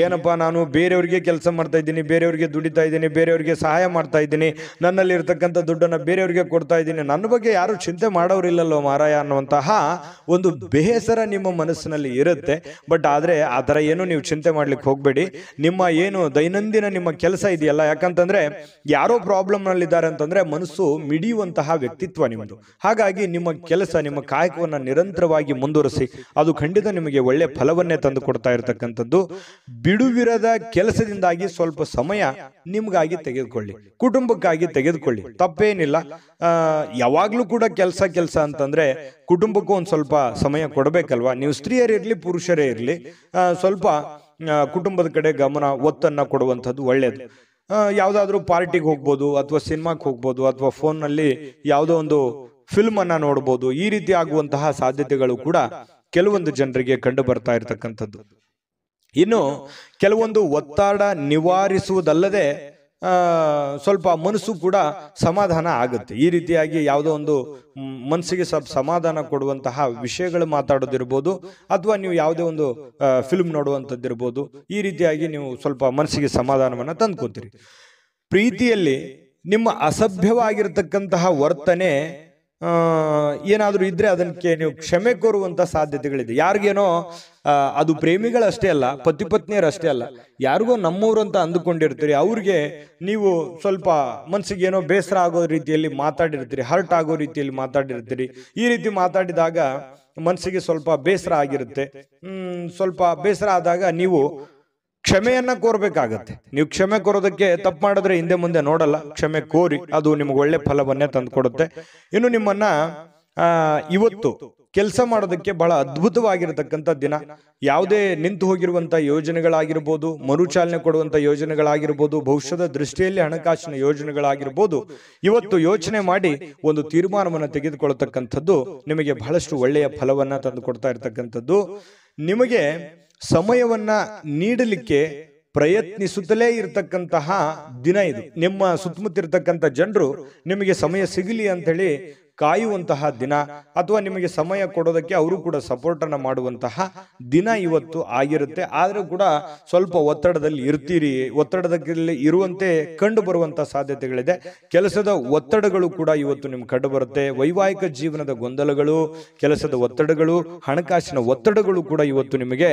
ಏನಪ್ಪ ನಾನು ಬೇರೆಯವ್ರಿಗೆ ಕೆಲಸ ಮಾಡ್ತಾ ಇದ್ದೀನಿ ಬೇರೆಯವರಿಗೆ ದುಡಿತಾ ಇದ್ದೀನಿ ಬೇರೆಯವ್ರಿಗೆ ಸಹಾಯ ಮಾಡ್ತಾ ಇದ್ದೀನಿ ನನ್ನಲ್ಲಿ ಇರ್ತಕ್ಕಂಥ ದುಡ್ಡನ್ನು ಬೇರೆಯವ್ರಿಗೆ ಕೊಡ್ತಾ ಇದ್ದೀನಿ ನನ್ನ ಬಗ್ಗೆ ಯಾರು ಚಿಂತೆ ಮಾಡೋರಿಲ್ಲಲ್ಲೋ ಮಾರಾಯ ಅನ್ನುವಂತಹ ಒಂದು ಬೇಸರ ನಿಮ್ಮ ಮನಸ್ಸಿನಲ್ಲಿ ಇರುತ್ತೆ ಬಟ್ ಆದರೆ ಆ ಥರ ಏನು ನೀವು ಚಿಂತೆ ಮಾಡ್ಲಿಕ್ಕೆ ಹೋಗಬೇಡಿ ನಿಮ್ಮ ಏನು ದೈನಂದಿನ ನಿಮ್ಮ ಕೆಲಸ ಇದೆಯಲ್ಲ ಯಾಕಂತಂದ್ರೆ ಯಾರೋ ಪ್ರಾಬ್ಲಮ್ನಲ್ಲಿದ್ದಾರೆ ಅಂತಂದ್ರೆ ಮನಸ್ಸು ಮಿಡಿಯುವಂತಹ ವ್ಯಕ್ತಿತ್ವ ನಿಮ್ಮದು ಹಾಗಾಗಿ ನಿಮ್ಮ ನಿಮ್ಮ ಕೆಲಸ ನಿಮ್ಮ ಕಾಯಕವನ್ನು ನಿರಂತರವಾಗಿ ಮುಂದುವರಿಸಿ ಅದು ಖಂಡಿತ ನಿಮಗೆ ಒಳ್ಳೆಯ ಫಲವನ್ನೇ ತಂದು ಕೊಡ್ತಾ ಇರತಕ್ಕಂಥದ್ದು ಬಿಡುವಿರದ ಕೆಲಸದಿಂದಾಗಿ ಸ್ವಲ್ಪ ಸಮಯ ನಿಮಗಾಗಿ ತೆಗೆದುಕೊಳ್ಳಿ ಕುಟುಂಬಕ್ಕಾಗಿ ತೆಗೆದುಕೊಳ್ಳಿ ತಪ್ಪೇನಿಲ್ಲ ಯಾವಾಗಲೂ ಕೂಡ ಕೆಲಸ ಕೆಲಸ ಅಂತಂದ್ರೆ ಕುಟುಂಬಕ್ಕೂ ಒಂದು ಸ್ವಲ್ಪ ಸಮಯ ಕೊಡಬೇಕಲ್ವಾ ನೀವು ಇರಲಿ ಪುರುಷರೇ ಇರಲಿ ಸ್ವಲ್ಪ ಕುಟುಂಬದ ಕಡೆ ಗಮನ ಒತ್ತನ್ನು ಕೊಡುವಂಥದ್ದು ಒಳ್ಳೆಯದು ಯಾವುದಾದ್ರೂ ಪಾರ್ಟಿಗೆ ಹೋಗ್ಬೋದು ಅಥವಾ ಸಿನಿಮಾಕ್ಕೆ ಹೋಗ್ಬೋದು ಅಥವಾ ಫೋನ್ನಲ್ಲಿ ಯಾವುದೋ ಒಂದು ಫಿಲ್ಮ್ ಅನ್ನ ನೋಡಬಹುದು ಈ ರೀತಿ ಆಗುವಂತಹ ಸಾಧ್ಯತೆಗಳು ಕೂಡ ಕೆಲವೊಂದು ಜನರಿಗೆ ಕಂಡು ಬರ್ತಾ ಇರತಕ್ಕಂಥದ್ದು ಇನ್ನು ಕೆಲವೊಂದು ಒತ್ತಡ ನಿವಾರಿಸುವುದಲ್ಲದೆ ಸ್ವಲ್ಪ ಮನಸ್ಸು ಕೂಡ ಸಮಾಧಾನ ಆಗುತ್ತೆ ಈ ರೀತಿಯಾಗಿ ಯಾವುದೋ ಒಂದು ಮನಸ್ಸಿಗೆ ಸ್ವಲ್ಪ ಸಮಾಧಾನ ಕೊಡುವಂತಹ ವಿಷಯಗಳು ಮಾತಾಡೋದಿರ್ಬೋದು ಅಥವಾ ನೀವು ಯಾವುದೇ ಒಂದು ಫಿಲ್ಮ್ ನೋಡುವಂಥದ್ದಿರ್ಬೋದು ಈ ರೀತಿಯಾಗಿ ನೀವು ಸ್ವಲ್ಪ ಮನಸ್ಸಿಗೆ ಸಮಾಧಾನವನ್ನು ತಂದುಕೊತೀರಿ ಪ್ರೀತಿಯಲ್ಲಿ ನಿಮ್ಮ ಅಸಭ್ಯವಾಗಿರ್ತಕ್ಕಂತಹ ವರ್ತನೆ ಏನಾದರೂ ಇದ್ದರೆ ಅದಕ್ಕೆ ನೀವು ಕ್ಷಮೆ ಕೋರುವಂಥ ಸಾಧ್ಯತೆಗಳಿದೆ ಯಾರಿಗೇನೋ ಅದು ಪ್ರೇಮಿಗಳಷ್ಟೇ ಅಲ್ಲ ಪತಿ ಪತ್ನಿಯರಷ್ಟೇ ಅಲ್ಲ ಯಾರಿಗೋ ನಮ್ಮವರು ಅಂತ ಅಂದುಕೊಂಡಿರ್ತೀರಿ ಅವ್ರಿಗೆ ನೀವು ಸ್ವಲ್ಪ ಏನೋ ಬೇಸರ ಆಗೋ ರೀತಿಯಲ್ಲಿ ಮಾತಾಡಿರ್ತೀರಿ ಹರ್ಟ್ ಆಗೋ ರೀತಿಯಲ್ಲಿ ಮಾತಾಡಿರ್ತೀರಿ ಈ ರೀತಿ ಮಾತಾಡಿದಾಗ ಮನಸ್ಸಿಗೆ ಸ್ವಲ್ಪ ಬೇಸರ ಆಗಿರುತ್ತೆ ಸ್ವಲ್ಪ ಬೇಸರ ಆದಾಗ ನೀವು ಕ್ಷಮೆಯನ್ನು ಕೋರ್ಬೇಕಾಗತ್ತೆ ನೀವು ಕ್ಷಮೆ ಕೋರೋದಕ್ಕೆ ತಪ್ಪು ಮಾಡಿದ್ರೆ ಹಿಂದೆ ಮುಂದೆ ನೋಡಲ್ಲ ಕ್ಷಮೆ ಕೋರಿ ಅದು ನಿಮ್ಗೆ ಒಳ್ಳೆ ಫಲವನ್ನೇ ತಂದುಕೊಡುತ್ತೆ ಇನ್ನು ನಿಮ್ಮನ್ನ ಇವತ್ತು ಕೆಲಸ ಮಾಡೋದಕ್ಕೆ ಬಹಳ ಅದ್ಭುತವಾಗಿರತಕ್ಕಂಥ ದಿನ ಯಾವುದೇ ನಿಂತು ಹೋಗಿರುವಂತ ಯೋಜನೆಗಳಾಗಿರ್ಬೋದು ಮರುಚಾಲನೆ ಕೊಡುವಂಥ ಯೋಜನೆಗಳಾಗಿರ್ಬೋದು ಭವಿಷ್ಯದ ದೃಷ್ಟಿಯಲ್ಲಿ ಹಣಕಾಸಿನ ಯೋಜನೆಗಳಾಗಿರ್ಬೋದು ಇವತ್ತು ಯೋಚನೆ ಮಾಡಿ ಒಂದು ತೀರ್ಮಾನವನ್ನು ತೆಗೆದುಕೊಳ್ಳತಕ್ಕಂಥದ್ದು ನಿಮಗೆ ಬಹಳಷ್ಟು ಒಳ್ಳೆಯ ತಂದು ಕೊಡ್ತಾ ಇರತಕ್ಕಂಥದ್ದು ನಿಮಗೆ ಸಮಯವನ್ನ ನೀಡಲಿಕ್ಕೆ ಪ್ರಯತ್ನಿಸುತ್ತಲೇ ಇರತಕ್ಕಂತಹ ದಿನ ಇದು ನಿಮ್ಮ ಸುತ್ತಮುತ್ತ ಇರತಕ್ಕಂಥ ಜನರು ನಿಮಗೆ ಸಮಯ ಸಿಗಲಿ ಅಂಥೇಳಿ ಕಾಯುವಂತಹ ದಿನ ಅಥವಾ ನಿಮಗೆ ಸಮಯ ಕೊಡೋದಕ್ಕೆ ಅವರು ಕೂಡ ಸಪೋರ್ಟನ್ನು ಮಾಡುವಂತಹ ದಿನ ಇವತ್ತು ಆಗಿರುತ್ತೆ ಆದರೂ ಕೂಡ ಸ್ವಲ್ಪ ಒತ್ತಡದಲ್ಲಿ ಇರ್ತೀರಿ ಒತ್ತಡದಲ್ಲಿ ಇರುವಂತೆ ಕಂಡು ಬರುವಂಥ ಸಾಧ್ಯತೆಗಳಿದೆ ಕೆಲಸದ ಒತ್ತಡಗಳು ಕೂಡ ಇವತ್ತು ನಿಮ್ಗೆ ಕಂಡು ಬರುತ್ತೆ ವೈವಾಹಿಕ ಜೀವನದ ಗೊಂದಲಗಳು ಕೆಲಸದ ಒತ್ತಡಗಳು ಹಣಕಾಸಿನ ಒತ್ತಡಗಳು ಕೂಡ ಇವತ್ತು ನಿಮಗೆ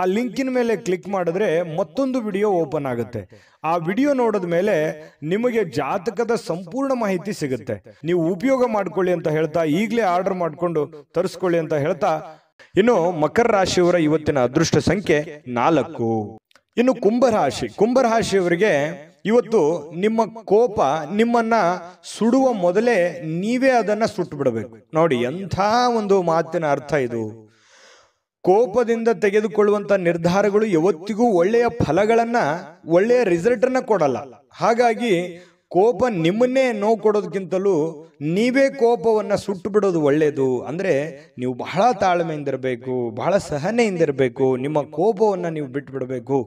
ಆ ಲಿಂಕಿನ ಮೇಲೆ ಕ್ಲಿಕ್ ಮಾಡಿದ್ರೆ ಮತ್ತೊಂದು ವಿಡಿಯೋ ಓಪನ್ ಆಗುತ್ತೆ ಆ ವಿಡಿಯೋ ನೋಡಿದ ಮೇಲೆ ನಿಮಗೆ ಜಾತಕದ ಸಂಪೂರ್ಣ ಮಾಹಿತಿ ಸಿಗುತ್ತೆ ನೀವು ಉಪಯೋಗ ಮಾಡ್ಕೊಳ್ಳಿ ಅಂತ ಹೇಳ್ತಾ ಈಗಲೇ ಆರ್ಡರ್ ಮಾಡಿಕೊಂಡು ತರಿಸ್ಕೊಳ್ಳಿ ಅಂತ ಹೇಳ್ತಾ ಇನ್ನು ಮಕರ ರಾಶಿಯವರ ಇವತ್ತಿನ ಅದೃಷ್ಟ ಸಂಖ್ಯೆ ನಾಲ್ಕು ಇನ್ನು ಕುಂಭರಾಶಿ ಕುಂಭರಾಶಿಯವರಿಗೆ ಇವತ್ತು ನಿಮ್ಮ ಕೋಪ ನಿಮ್ಮನ್ನ ಸುಡುವ ಮೊದಲೇ ನೀವೇ ಅದನ್ನ ಸುಟ್ಟು ಬಿಡಬೇಕು ನೋಡಿ ಎಂಥ ಒಂದು ಮಾತಿನ ಅರ್ಥ ಇದು ಕೋಪದಿಂದ ತೆಗೆದುಕೊಳ್ಳುವಂತ ನಿರ್ಧಾರಗಳು ಯಾವತ್ತಿಗೂ ಒಳ್ಳೆಯ ಫಲಗಳನ್ನ ಒಳ್ಳೆಯ ರಿಸಲ್ಟ್ ಅನ್ನ ಕೊಡಲ್ಲ ಹಾಗಾಗಿ ಕೋಪ ನಿಮ್ಮನ್ನೇ ನೋವು ಕೊಡೋದಕ್ಕಿಂತಲೂ ನೀವೇ ಕೋಪವನ್ನು ಸುಟ್ಟು ಬಿಡೋದು ಒಳ್ಳೆಯದು ಅಂದರೆ ನೀವು ಬಹಳ ತಾಳ್ಮೆಯಿಂದ ಇರಬೇಕು ಬಹಳ ಇರಬೇಕು ನಿಮ್ಮ ಕೋಪವನ್ನು ನೀವು ಬಿಟ್ಟು ಬಿಡಬೇಕು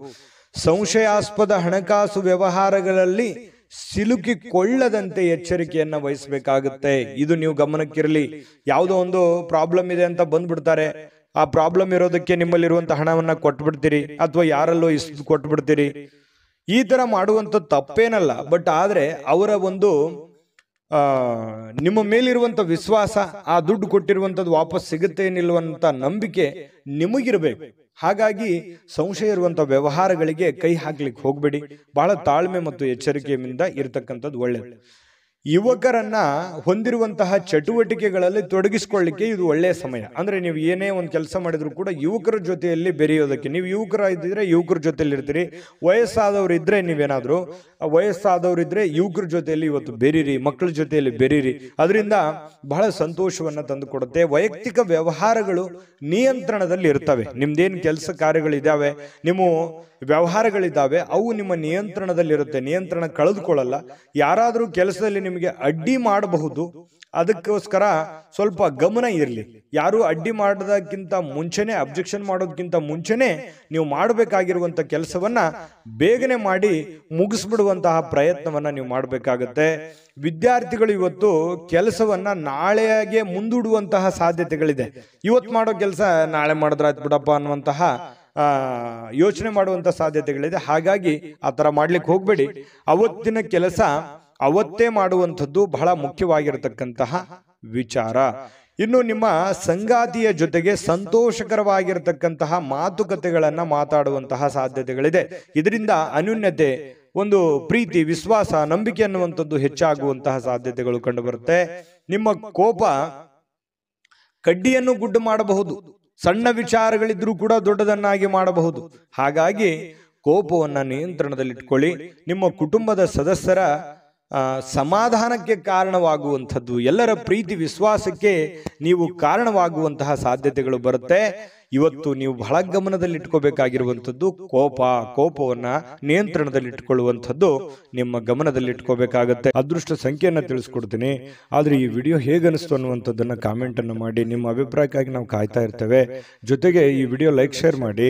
ಸಂಶಯಾಸ್ಪದ ಹಣಕಾಸು ವ್ಯವಹಾರಗಳಲ್ಲಿ ಸಿಲುಕಿಕೊಳ್ಳದಂತೆ ಎಚ್ಚರಿಕೆಯನ್ನು ವಹಿಸಬೇಕಾಗುತ್ತೆ ಇದು ನೀವು ಗಮನಕ್ಕಿರಲಿ ಯಾವುದೋ ಒಂದು ಪ್ರಾಬ್ಲಮ್ ಇದೆ ಅಂತ ಬಂದ್ಬಿಡ್ತಾರೆ ಆ ಪ್ರಾಬ್ಲಮ್ ಇರೋದಕ್ಕೆ ನಿಮ್ಮಲ್ಲಿರುವಂಥ ಹಣವನ್ನ ಕೊಟ್ಬಿಡ್ತೀರಿ ಅಥವಾ ಯಾರಲ್ಲೋ ಇಸ್ ಕೊಟ್ಬಿಡ್ತೀರಿ ಈ ತರ ಮಾಡುವಂತ ತಪ್ಪೇನಲ್ಲ ಬಟ್ ಆದ್ರೆ ಅವರ ಒಂದು ನಿಮ್ಮ ಮೇಲಿರುವಂತ ವಿಶ್ವಾಸ ಆ ದುಡ್ಡು ಕೊಟ್ಟಿರುವಂಥದ್ದು ವಾಪಸ್ ಸಿಗುತ್ತೆ ನಂಬಿಕೆ ನಿಮಗಿರಬೇಕು ಹಾಗಾಗಿ ಸಂಶಯ ಇರುವಂತ ವ್ಯವಹಾರಗಳಿಗೆ ಕೈ ಹಾಕ್ಲಿಕ್ಕೆ ಹೋಗಬೇಡಿ ಬಹಳ ತಾಳ್ಮೆ ಮತ್ತು ಎಚ್ಚರಿಕೆಯಿಂದ ಇರತಕ್ಕಂಥದ್ದು ಒಳ್ಳೆಯದು ಯುವಕರನ್ನ ಹೊಂದಿರುವಂತಹ ಚಟುವಟಿಕೆಗಳಲ್ಲಿ ತೊಡಗಿಸ್ಕೊಳ್ಳಿಕ್ಕೆ ಇದು ಒಳ್ಳೆಯ ಸಮಯ ಅಂದರೆ ನೀವು ಏನೇ ಒಂದು ಕೆಲಸ ಮಾಡಿದ್ರು ಕೂಡ ಯುವಕರ ಜೊತೆಯಲ್ಲಿ ಬೆರೆಯೋದಕ್ಕೆ ನೀವು ಯುವಕರ ಇದ್ದಿದ್ರೆ ಯುವಕರ ಜೊತೆಯಲ್ಲಿ ಇರ್ತೀರಿ ವಯಸ್ಸಾದವರು ಇದ್ರೆ ನೀವೇನಾದರೂ ವಯಸ್ಸಾದವರು ಇದ್ರೆ ಯುವಕರ ಜೊತೆಯಲ್ಲಿ ಇವತ್ತು ಬೆರೀರಿ ಮಕ್ಕಳ ಜೊತೆಯಲ್ಲಿ ಬೆರೀರಿ ಅದರಿಂದ ಬಹಳ ಸಂತೋಷವನ್ನು ತಂದುಕೊಡುತ್ತೆ ವೈಯಕ್ತಿಕ ವ್ಯವಹಾರಗಳು ನಿಯಂತ್ರಣದಲ್ಲಿ ಇರ್ತವೆ ನಿಮ್ದೇನು ಕೆಲಸ ಕಾರ್ಯಗಳಿದ್ದಾವೆ ನಿಮ್ಮ ವ್ಯವಹಾರಗಳಿದ್ದಾವೆ ಅವು ನಿಮ್ಮ ನಿಯಂತ್ರಣದಲ್ಲಿರುತ್ತೆ ನಿಯಂತ್ರಣ ಕಳೆದುಕೊಳ್ಳಲ್ಲ ಯಾರಾದರೂ ಕೆಲಸದಲ್ಲಿ ನಿಮಗೆ ಅಡ್ಡಿ ಮಾಡಬಹುದು ಅದಕ್ಕೋಸ್ಕರ ಸ್ವಲ್ಪ ಗಮನ ಇರಲಿ ಯಾರು ಅಡ್ಡಿ ಮಾಡೋದಕ್ಕಿಂತ ಮುಂಚೆನೇ ಅಬ್ಜೆಕ್ಷನ್ ಮಾಡೋದಕ್ಕಿಂತ ಮುಂಚೆನೆ ನೀವು ಮಾಡಬೇಕಾಗಿರುವಂತ ಕೆಲಸವನ್ನ ಬೇಗನೆ ಮಾಡಿ ಮುಗಿಸ್ಬಿಡುವಂತಹ ಪ್ರಯತ್ನವನ್ನ ನೀವು ಮಾಡಬೇಕಾಗತ್ತೆ ವಿದ್ಯಾರ್ಥಿಗಳು ಇವತ್ತು ಕೆಲಸವನ್ನ ನಾಳೆಗೆ ಮುಂದೂಡುವಂತಹ ಸಾಧ್ಯತೆಗಳಿದೆ ಇವತ್ತು ಮಾಡೋ ಕೆಲಸ ನಾಳೆ ಮಾಡಿದ್ರಾಯ್ತು ಬಿಡಪ್ಪ ಅನ್ನುವಂತಹ ಯೋಚನೆ ಮಾಡುವಂಥ ಸಾಧ್ಯತೆಗಳಿದೆ ಹಾಗಾಗಿ ಆ ಥರ ಮಾಡ್ಲಿಕ್ಕೆ ಹೋಗಬೇಡಿ ಅವತ್ತಿನ ಕೆಲಸ ಅವತ್ತೇ ಮಾಡುವಂಥದ್ದು ಬಹಳ ಮುಖ್ಯವಾಗಿರತಕ್ಕಂತಹ ವಿಚಾರ ಇನ್ನು ನಿಮ್ಮ ಸಂಗಾತಿಯ ಜೊತೆಗೆ ಸಂತೋಷಕರವಾಗಿರತಕ್ಕಂತಹ ಮಾತುಕತೆಗಳನ್ನು ಮಾತಾಡುವಂತಹ ಸಾಧ್ಯತೆಗಳಿದೆ ಇದರಿಂದ ಅನ್ಯೂನ್ಯತೆ ಒಂದು ಪ್ರೀತಿ ವಿಶ್ವಾಸ ನಂಬಿಕೆ ಅನ್ನುವಂಥದ್ದು ಹೆಚ್ಚಾಗುವಂತಹ ಸಾಧ್ಯತೆಗಳು ಕಂಡುಬರುತ್ತೆ ನಿಮ್ಮ ಕೋಪ ಕಡ್ಡಿಯನ್ನು ಗುಡ್ಡು ಮಾಡಬಹುದು ಸಣ್ಣ ವಿಚಾರಗಳಿದ್ರೂ ಕೂಡ ದೊಡ್ಡದನ್ನಾಗಿ ಮಾಡಬಹುದು ಹಾಗಾಗಿ ಕೋಪವನ್ನು ನಿಯಂತ್ರಣದಲ್ಲಿಟ್ಕೊಳ್ಳಿ ನಿಮ್ಮ ಕುಟುಂಬದ ಸದಸ್ಯರ ಸಮಾಧಾನಕ್ಕೆ ಕಾರಣವಾಗುವಂಥದ್ದು ಎಲ್ಲರ ಪ್ರೀತಿ ವಿಶ್ವಾಸಕ್ಕೆ ನೀವು ಕಾರಣವಾಗುವಂತಹ ಸಾಧ್ಯತೆಗಳು ಬರುತ್ತೆ ಇವತ್ತು ನೀವು ಬಹಳ ಗಮನದಲ್ಲಿಟ್ಕೋಬೇಕಾಗಿರುವಂಥದ್ದು ಕೋಪ ಕೋಪವನ್ನ ನಿಯಂತ್ರಣದಲ್ಲಿಟ್ಕೊಳ್ಳುವಂಥದ್ದು ನಿಮ್ಮ ಗಮನದಲ್ಲಿಟ್ಕೋಬೇಕಾಗತ್ತೆ ಅದೃಷ್ಟ ಸಂಖ್ಯೆಯನ್ನು ತಿಳಿಸ್ಕೊಡ್ತೀನಿ ಆದರೆ ಈ ವಿಡಿಯೋ ಹೇಗನಿಸ್ತು ಅನ್ನುವಂಥದ್ದನ್ನು ಕಾಮೆಂಟನ್ನು ಮಾಡಿ ನಿಮ್ಮ ಅಭಿಪ್ರಾಯಕ್ಕಾಗಿ ನಾವು ಕಾಯ್ತಾ ಇರ್ತೇವೆ ಜೊತೆಗೆ ಈ ವಿಡಿಯೋ ಲೈಕ್ ಶೇರ್ ಮಾಡಿ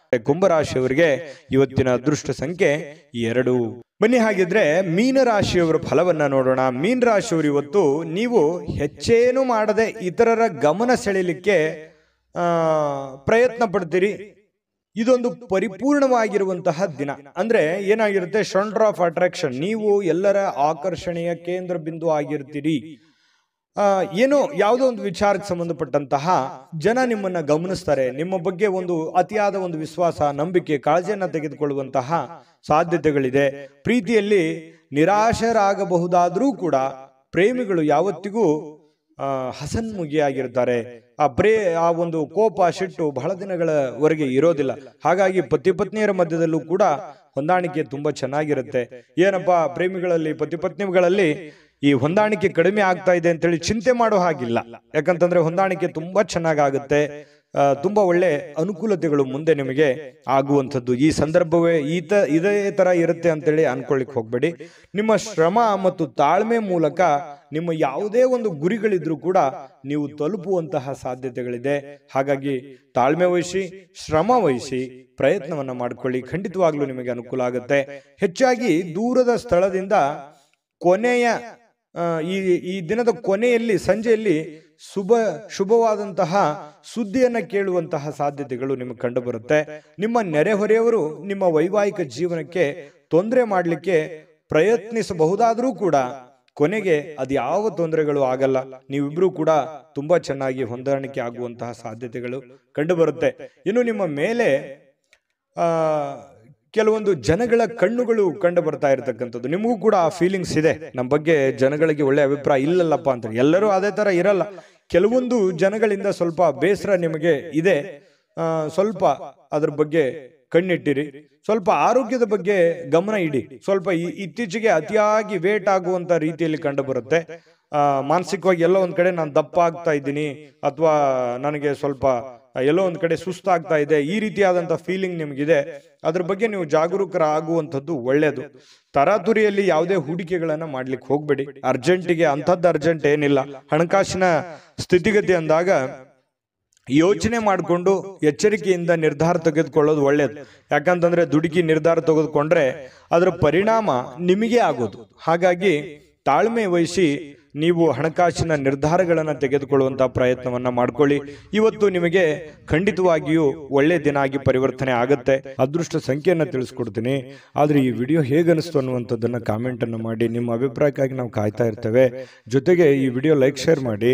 ಕುಂಭರಾಶಿಯವರಿಗೆ ಇವತ್ತಿನ ಅದೃಷ್ಟ ಸಂಖ್ಯೆ ಎರಡು ಬನ್ನಿ ಹಾಗಿದ್ರೆ ಮೀನರಾಶಿಯವರ ಫಲವನ್ನ ನೋಡೋಣ ಮೀನರಾಶಿಯವರು ಇವತ್ತು ನೀವು ಹೆಚ್ಚೇನು ಮಾಡದೆ ಇತರರ ಗಮನ ಸೆಳೆಯಲಿಕ್ಕೆ ಪ್ರಯತ್ನ ಪಡ್ತೀರಿ ಇದೊಂದು ಪರಿಪೂರ್ಣವಾಗಿರುವಂತಹ ದಿನ ಅಂದ್ರೆ ಏನಾಗಿರುತ್ತೆ ಸೆಂಟರ್ ಆಫ್ ಅಟ್ರಾಕ್ಷನ್ ನೀವು ಎಲ್ಲರ ಆಕರ್ಷಣೆಯ ಕೇಂದ್ರ ಬಿಂದು ಆಗಿರ್ತೀರಿ ಏನು ಯಾವುದೋ ಒಂದು ವಿಚಾರಕ್ಕೆ ಸಂಬಂಧಪಟ್ಟಂತಹ ಜನ ನಿಮ್ಮನ್ನ ಗಮನಿಸ್ತಾರೆ ನಿಮ್ಮ ಬಗ್ಗೆ ಒಂದು ಅತಿಯಾದ ಒಂದು ವಿಶ್ವಾಸ ನಂಬಿಕೆ ಕಾಳಜಿಯನ್ನ ತೆಗೆದುಕೊಳ್ಳುವಂತಹ ಸಾಧ್ಯತೆಗಳಿದೆ ಪ್ರೀತಿಯಲ್ಲಿ ನಿರಾಶರಾಗಬಹುದಾದರೂ ಕೂಡ ಪ್ರೇಮಿಗಳು ಯಾವತ್ತಿಗೂ ಹಸನ್ಮುಗಿಯಾಗಿರ್ತಾರೆ ಆ ಪ್ರೇ ಆ ಒಂದು ಕೋಪ ಸಿಟ್ಟು ಬಹಳ ದಿನಗಳವರೆಗೆ ಇರೋದಿಲ್ಲ ಹಾಗಾಗಿ ಪತಿ ಪತ್ನಿಯರ ಮಧ್ಯದಲ್ಲೂ ಕೂಡ ಹೊಂದಾಣಿಕೆ ತುಂಬಾ ಚೆನ್ನಾಗಿರುತ್ತೆ ಏನಪ್ಪಾ ಪ್ರೇಮಿಗಳಲ್ಲಿ ಪತಿಪತ್ನಿಗಳಲ್ಲಿ ಈ ಹೊಂದಾಣಿಕೆ ಕಡಿಮೆ ಆಗ್ತಾ ಇದೆ ಅಂತೇಳಿ ಚಿಂತೆ ಮಾಡೋ ಹಾಗಿಲ್ಲ ಯಾಕಂತಂದ್ರೆ ಹೊಂದಾಣಿಕೆ ತುಂಬಾ ಚೆನ್ನಾಗಾಗುತ್ತೆ ತುಂಬಾ ಒಳ್ಳೆ ಅನುಕೂಲತೆಗಳು ಮುಂದೆ ನಿಮಗೆ ಆಗುವಂಥದ್ದು ಈ ಸಂದರ್ಭವೇ ಈತ ಇದೇ ತರ ಇರುತ್ತೆ ಅಂತೇಳಿ ಅನ್ಕೊಳ್ಳಿಕ್ ಹೋಗ್ಬೇಡಿ ನಿಮ್ಮ ಶ್ರಮ ಮತ್ತು ತಾಳ್ಮೆ ಮೂಲಕ ನಿಮ್ಮ ಯಾವುದೇ ಒಂದು ಗುರಿಗಳಿದ್ರೂ ಕೂಡ ನೀವು ತಲುಪುವಂತಹ ಸಾಧ್ಯತೆಗಳಿದೆ ಹಾಗಾಗಿ ತಾಳ್ಮೆ ವಹಿಸಿ ಶ್ರಮ ವಹಿಸಿ ಪ್ರಯತ್ನವನ್ನು ಮಾಡ್ಕೊಳ್ಳಿ ಖಂಡಿತವಾಗ್ಲೂ ನಿಮಗೆ ಅನುಕೂಲ ಆಗುತ್ತೆ ಹೆಚ್ಚಾಗಿ ದೂರದ ಸ್ಥಳದಿಂದ ಕೊನೆಯ ಈ ಈ ದಿನದ ಕೊನೆಯಲ್ಲಿ ಸಂಜೆಯಲ್ಲಿ ಶುಭ ಶುಭವಾದಂತಹ ಸುದ್ದಿಯನ್ನ ಕೇಳುವಂತಹ ಸಾಧ್ಯತೆಗಳು ನಿಮಗೆ ಕಂಡುಬರುತ್ತೆ ನಿಮ್ಮ ನೆರೆಹೊರೆಯವರು ನಿಮ್ಮ ವೈವಾಹಿಕ ಜೀವನಕ್ಕೆ ತೊಂದರೆ ಮಾಡಲಿಕ್ಕೆ ಪ್ರಯತ್ನಿಸಬಹುದಾದರೂ ಕೂಡ ಕೊನೆಗೆ ಅದು ಯಾವ ತೊಂದರೆಗಳು ಆಗಲ್ಲ ನೀವಿಬ್ರು ಕೂಡ ತುಂಬಾ ಚೆನ್ನಾಗಿ ಹೊಂದಾಣಿಕೆ ಆಗುವಂತಹ ಸಾಧ್ಯತೆಗಳು ಕಂಡುಬರುತ್ತೆ ಇನ್ನು ನಿಮ್ಮ ಮೇಲೆ ಆ ಕೆಲವೊಂದು ಜನಗಳ ಕಣ್ಣುಗಳು ಕಂಡು ಬರ್ತಾ ಇರತಕ್ಕಂಥದ್ದು ನಿಮಗೂ ಕೂಡ ಆ ಫೀಲಿಂಗ್ಸ್ ಇದೆ ನಮ್ಮ ಬಗ್ಗೆ ಜನಗಳಿಗೆ ಒಳ್ಳೆ ಅಭಿಪ್ರಾಯ ಇಲ್ಲಲ್ಲಪ್ಪ ಅಂತ ಎಲ್ಲರೂ ಅದೇ ಥರ ಇರಲ್ಲ ಕೆಲವೊಂದು ಜನಗಳಿಂದ ಸ್ವಲ್ಪ ಬೇಸರ ನಿಮಗೆ ಇದೆ ಸ್ವಲ್ಪ ಅದ್ರ ಬಗ್ಗೆ ಕಣ್ಣಿಟ್ಟಿರಿ ಸ್ವಲ್ಪ ಆರೋಗ್ಯದ ಬಗ್ಗೆ ಗಮನ ಇಡಿ ಸ್ವಲ್ಪ ಇತ್ತೀಚೆಗೆ ಅತಿಯಾಗಿ ವೇಟ್ ಆಗುವಂತ ರೀತಿಯಲ್ಲಿ ಕಂಡು ಬರುತ್ತೆ ಮಾನಸಿಕವಾಗಿ ಎಲ್ಲ ಒಂದ್ ಕಡೆ ನಾನು ದಪ್ಪ ಆಗ್ತಾ ಇದ್ದೀನಿ ಅಥವಾ ನನಗೆ ಸ್ವಲ್ಪ ಎಲ್ಲೋ ಒಂದು ಕಡೆ ಸುಸ್ತಾಗ್ತಾ ಇದೆ ಈ ರೀತಿಯಾದಂಥ ಫೀಲಿಂಗ್ ನಿಮಗಿದೆ ಅದ್ರ ಬಗ್ಗೆ ನೀವು ಜಾಗರೂಕರ ಆಗುವಂಥದ್ದು ಒಳ್ಳೆಯದು ತರಾತುರಿಯಲ್ಲಿ ಯಾವುದೇ ಹೂಡಿಕೆಗಳನ್ನು ಮಾಡ್ಲಿಕ್ಕೆ ಹೋಗಬೇಡಿ ಅರ್ಜೆಂಟಿಗೆ ಅಂಥದ್ದು ಅರ್ಜೆಂಟ್ ಏನಿಲ್ಲ ಹಣಕಾಸಿನ ಸ್ಥಿತಿಗತಿ ಅಂದಾಗ ಯೋಚನೆ ಮಾಡಿಕೊಂಡು ಎಚ್ಚರಿಕೆಯಿಂದ ನಿರ್ಧಾರ ತೆಗೆದುಕೊಳ್ಳೋದು ಒಳ್ಳೆಯದು ಯಾಕಂತಂದರೆ ದುಡುಕಿ ನಿರ್ಧಾರ ತೆಗೆದುಕೊಂಡ್ರೆ ಅದರ ಪರಿಣಾಮ ನಿಮಗೆ ಆಗೋದು ಹಾಗಾಗಿ ತಾಳ್ಮೆ ವಹಿಸಿ ನೀವು ಹಣಕಾಸಿನ ನಿರ್ಧಾರಗಳನ್ನು ತೆಗೆದುಕೊಳ್ಳುವಂಥ ಪ್ರಯತ್ನವನ್ನು ಮಾಡಿಕೊಳ್ಳಿ ಇವತ್ತು ನಿಮಗೆ ಖಂಡಿತವಾಗಿಯೂ ಒಳ್ಳೆಯ ದಿನ ಆಗಿ ಪರಿವರ್ತನೆ ಆಗುತ್ತೆ ಅದೃಷ್ಟ ಸಂಖ್ಯೆಯನ್ನು ತಿಳಿಸ್ಕೊಡ್ತೀನಿ ಆದರೆ ಈ ವಿಡಿಯೋ ಹೇಗನಿಸ್ತು ಅನ್ನುವಂಥದ್ದನ್ನು ಕಾಮೆಂಟನ್ನು ಮಾಡಿ ನಿಮ್ಮ ಅಭಿಪ್ರಾಯಕ್ಕಾಗಿ ನಾವು ಕಾಯ್ತಾ ಇರ್ತೇವೆ ಜೊತೆಗೆ ಈ ವಿಡಿಯೋ ಲೈಕ್ ಶೇರ್ ಮಾಡಿ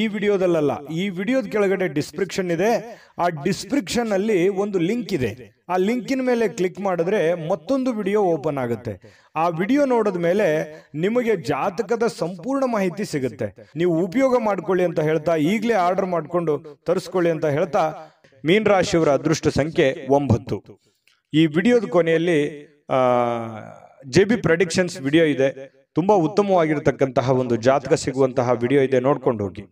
ಈ ವಿಡಿಯೋದಲ್ಲ ಈ ವಿಡಿಯೋದ ಕೆಳಗಡೆ ಡಿಸ್ಕ್ರಿಪ್ಷನ್ ಇದೆ ಆ ಡಿಸ್ಕ್ರಿಪ್ಷನ್ ಅಲ್ಲಿ ಒಂದು ಲಿಂಕ್ ಇದೆ ಆ ಲಿಂಕಿನ ಮೇಲೆ ಕ್ಲಿಕ್ ಮಾಡಿದ್ರೆ ಮತ್ತೊಂದು ವಿಡಿಯೋ ಓಪನ್ ಆಗುತ್ತೆ ಆ ವಿಡಿಯೋ ನೋಡಿದ ಮೇಲೆ ನಿಮಗೆ ಜಾತಕದ ಸಂಪೂರ್ಣ ಮಾಹಿತಿ ಸಿಗುತ್ತೆ ನೀವು ಉಪಯೋಗ ಮಾಡ್ಕೊಳ್ಳಿ ಅಂತ ಹೇಳ್ತಾ ಈಗಲೇ ಆರ್ಡರ್ ಮಾಡಿಕೊಂಡು ತರಿಸ್ಕೊಳ್ಳಿ ಅಂತ ಹೇಳ್ತಾ ಮೀನ್ ರಾಶಿಯವರ ಅದೃಷ್ಟ ಸಂಖ್ಯೆ ಒಂಬತ್ತು ಈ ವಿಡಿಯೋದ ಕೊನೆಯಲ್ಲಿ ಜೆ ಬಿ ಪ್ರಡಿಕ್ಷನ್ಸ್ ವಿಡಿಯೋ ಇದೆ ತುಂಬಾ ಉತ್ತಮವಾಗಿರತಕ್ಕಂತಹ ಒಂದು ಜಾತಕ ಸಿಗುವಂತಹ ವಿಡಿಯೋ ಇದೆ ನೋಡ್ಕೊಂಡು ಹೋಗಿ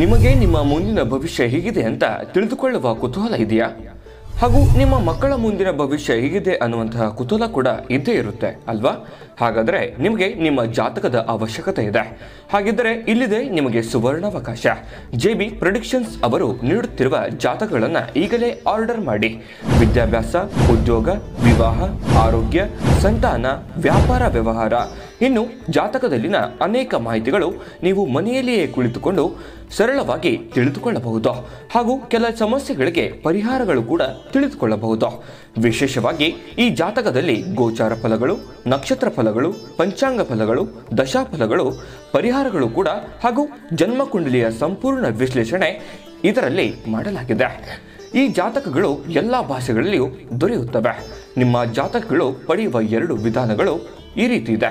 ನಿಮಗೆ ನಿಮ್ಮ ಮುಂದಿನ ಭವಿಷ್ಯ ಹೇಗಿದೆ ಅಂತ ತಿಳಿದುಕೊಳ್ಳುವ ಕುತೂಹಲ ಇದೆಯಾ ಹಾಗೂ ನಿಮ್ಮ ಮಕ್ಕಳ ಮುಂದಿನ ಭವಿಷ್ಯ ಹೇಗಿದೆ ಅನ್ನುವಂತಹ ಕುತೂಹಲ ಕೂಡ ಇದ್ದೇ ಇರುತ್ತೆ ಅಲ್ವಾ ಹಾಗಾದರೆ ನಿಮಗೆ ನಿಮ್ಮ ಜಾತಕದ ಅವಶ್ಯಕತೆ ಇದೆ ಹಾಗಿದ್ದರೆ ಇಲ್ಲಿದೆ ನಿಮಗೆ ಸುವರ್ಣಾವಕಾಶ ಜೆ ಬಿ ಪ್ರೊಡಿಕ್ಷನ್ಸ್ ಅವರು ನೀಡುತ್ತಿರುವ ಜಾತಕಗಳನ್ನು ಈಗಲೇ ಆರ್ಡರ್ ಮಾಡಿ ವಿದ್ಯಾಭ್ಯಾಸ ಉದ್ಯೋಗ ವಿವಾಹ ಆರೋಗ್ಯ ಸಂತಾನ ವ್ಯಾಪಾರ ವ್ಯವಹಾರ ಇನ್ನು ಜಾತಕದಲ್ಲಿನ ಅನೇಕ ಮಾಹಿತಿಗಳು ನೀವು ಮನೆಯಲ್ಲಿಯೇ ಕುಳಿತುಕೊಂಡು ಸರಳವಾಗಿ ತಿಳಿದುಕೊಳ್ಳಬಹುದು ಹಾಗೂ ಕೆಲ ಸಮಸ್ಯೆಗಳಿಗೆ ಪರಿಹಾರಗಳು ಕೂಡ ತಿಳಿದುಕೊಳ್ಳಬಹುದು ವಿಶೇಷವಾಗಿ ಈ ಜಾತಕದಲ್ಲಿ ಗೋಚಾರ ಫಲಗಳು ನಕ್ಷತ್ರ ಫಲಗಳು ಪಂಚಾಂಗ ಫಲಗಳು ದಶಾಫಲಗಳು ಪರಿಹಾರಗಳು ಕೂಡ ಹಾಗೂ ಜನ್ಮಕುಂಡಲಿಯ ಸಂಪೂರ್ಣ ವಿಶ್ಲೇಷಣೆ ಇದರಲ್ಲಿ ಮಾಡಲಾಗಿದೆ ಈ ಜಾತಕಗಳು ಎಲ್ಲ ಭಾಷೆಗಳಲ್ಲಿಯೂ ದೊರೆಯುತ್ತವೆ ನಿಮ್ಮ ಜಾತಕಗಳು ಪಡೆಯುವ ಎರಡು ವಿಧಾನಗಳು ಈ ರೀತಿ ಇದೆ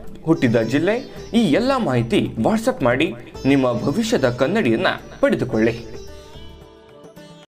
ಹುಟ್ಟಿದ ಜಿಲ್ಲೆ ಈ ಎಲ್ಲ ಮಾಹಿತಿ ವಾಟ್ಸಪ್ ಮಾಡಿ ನಿಮ್ಮ ಭವಿಷ್ಯದ ಕನ್ನಡಿಯನ್ನ ಪಡೆದುಕೊಳ್ಳಿ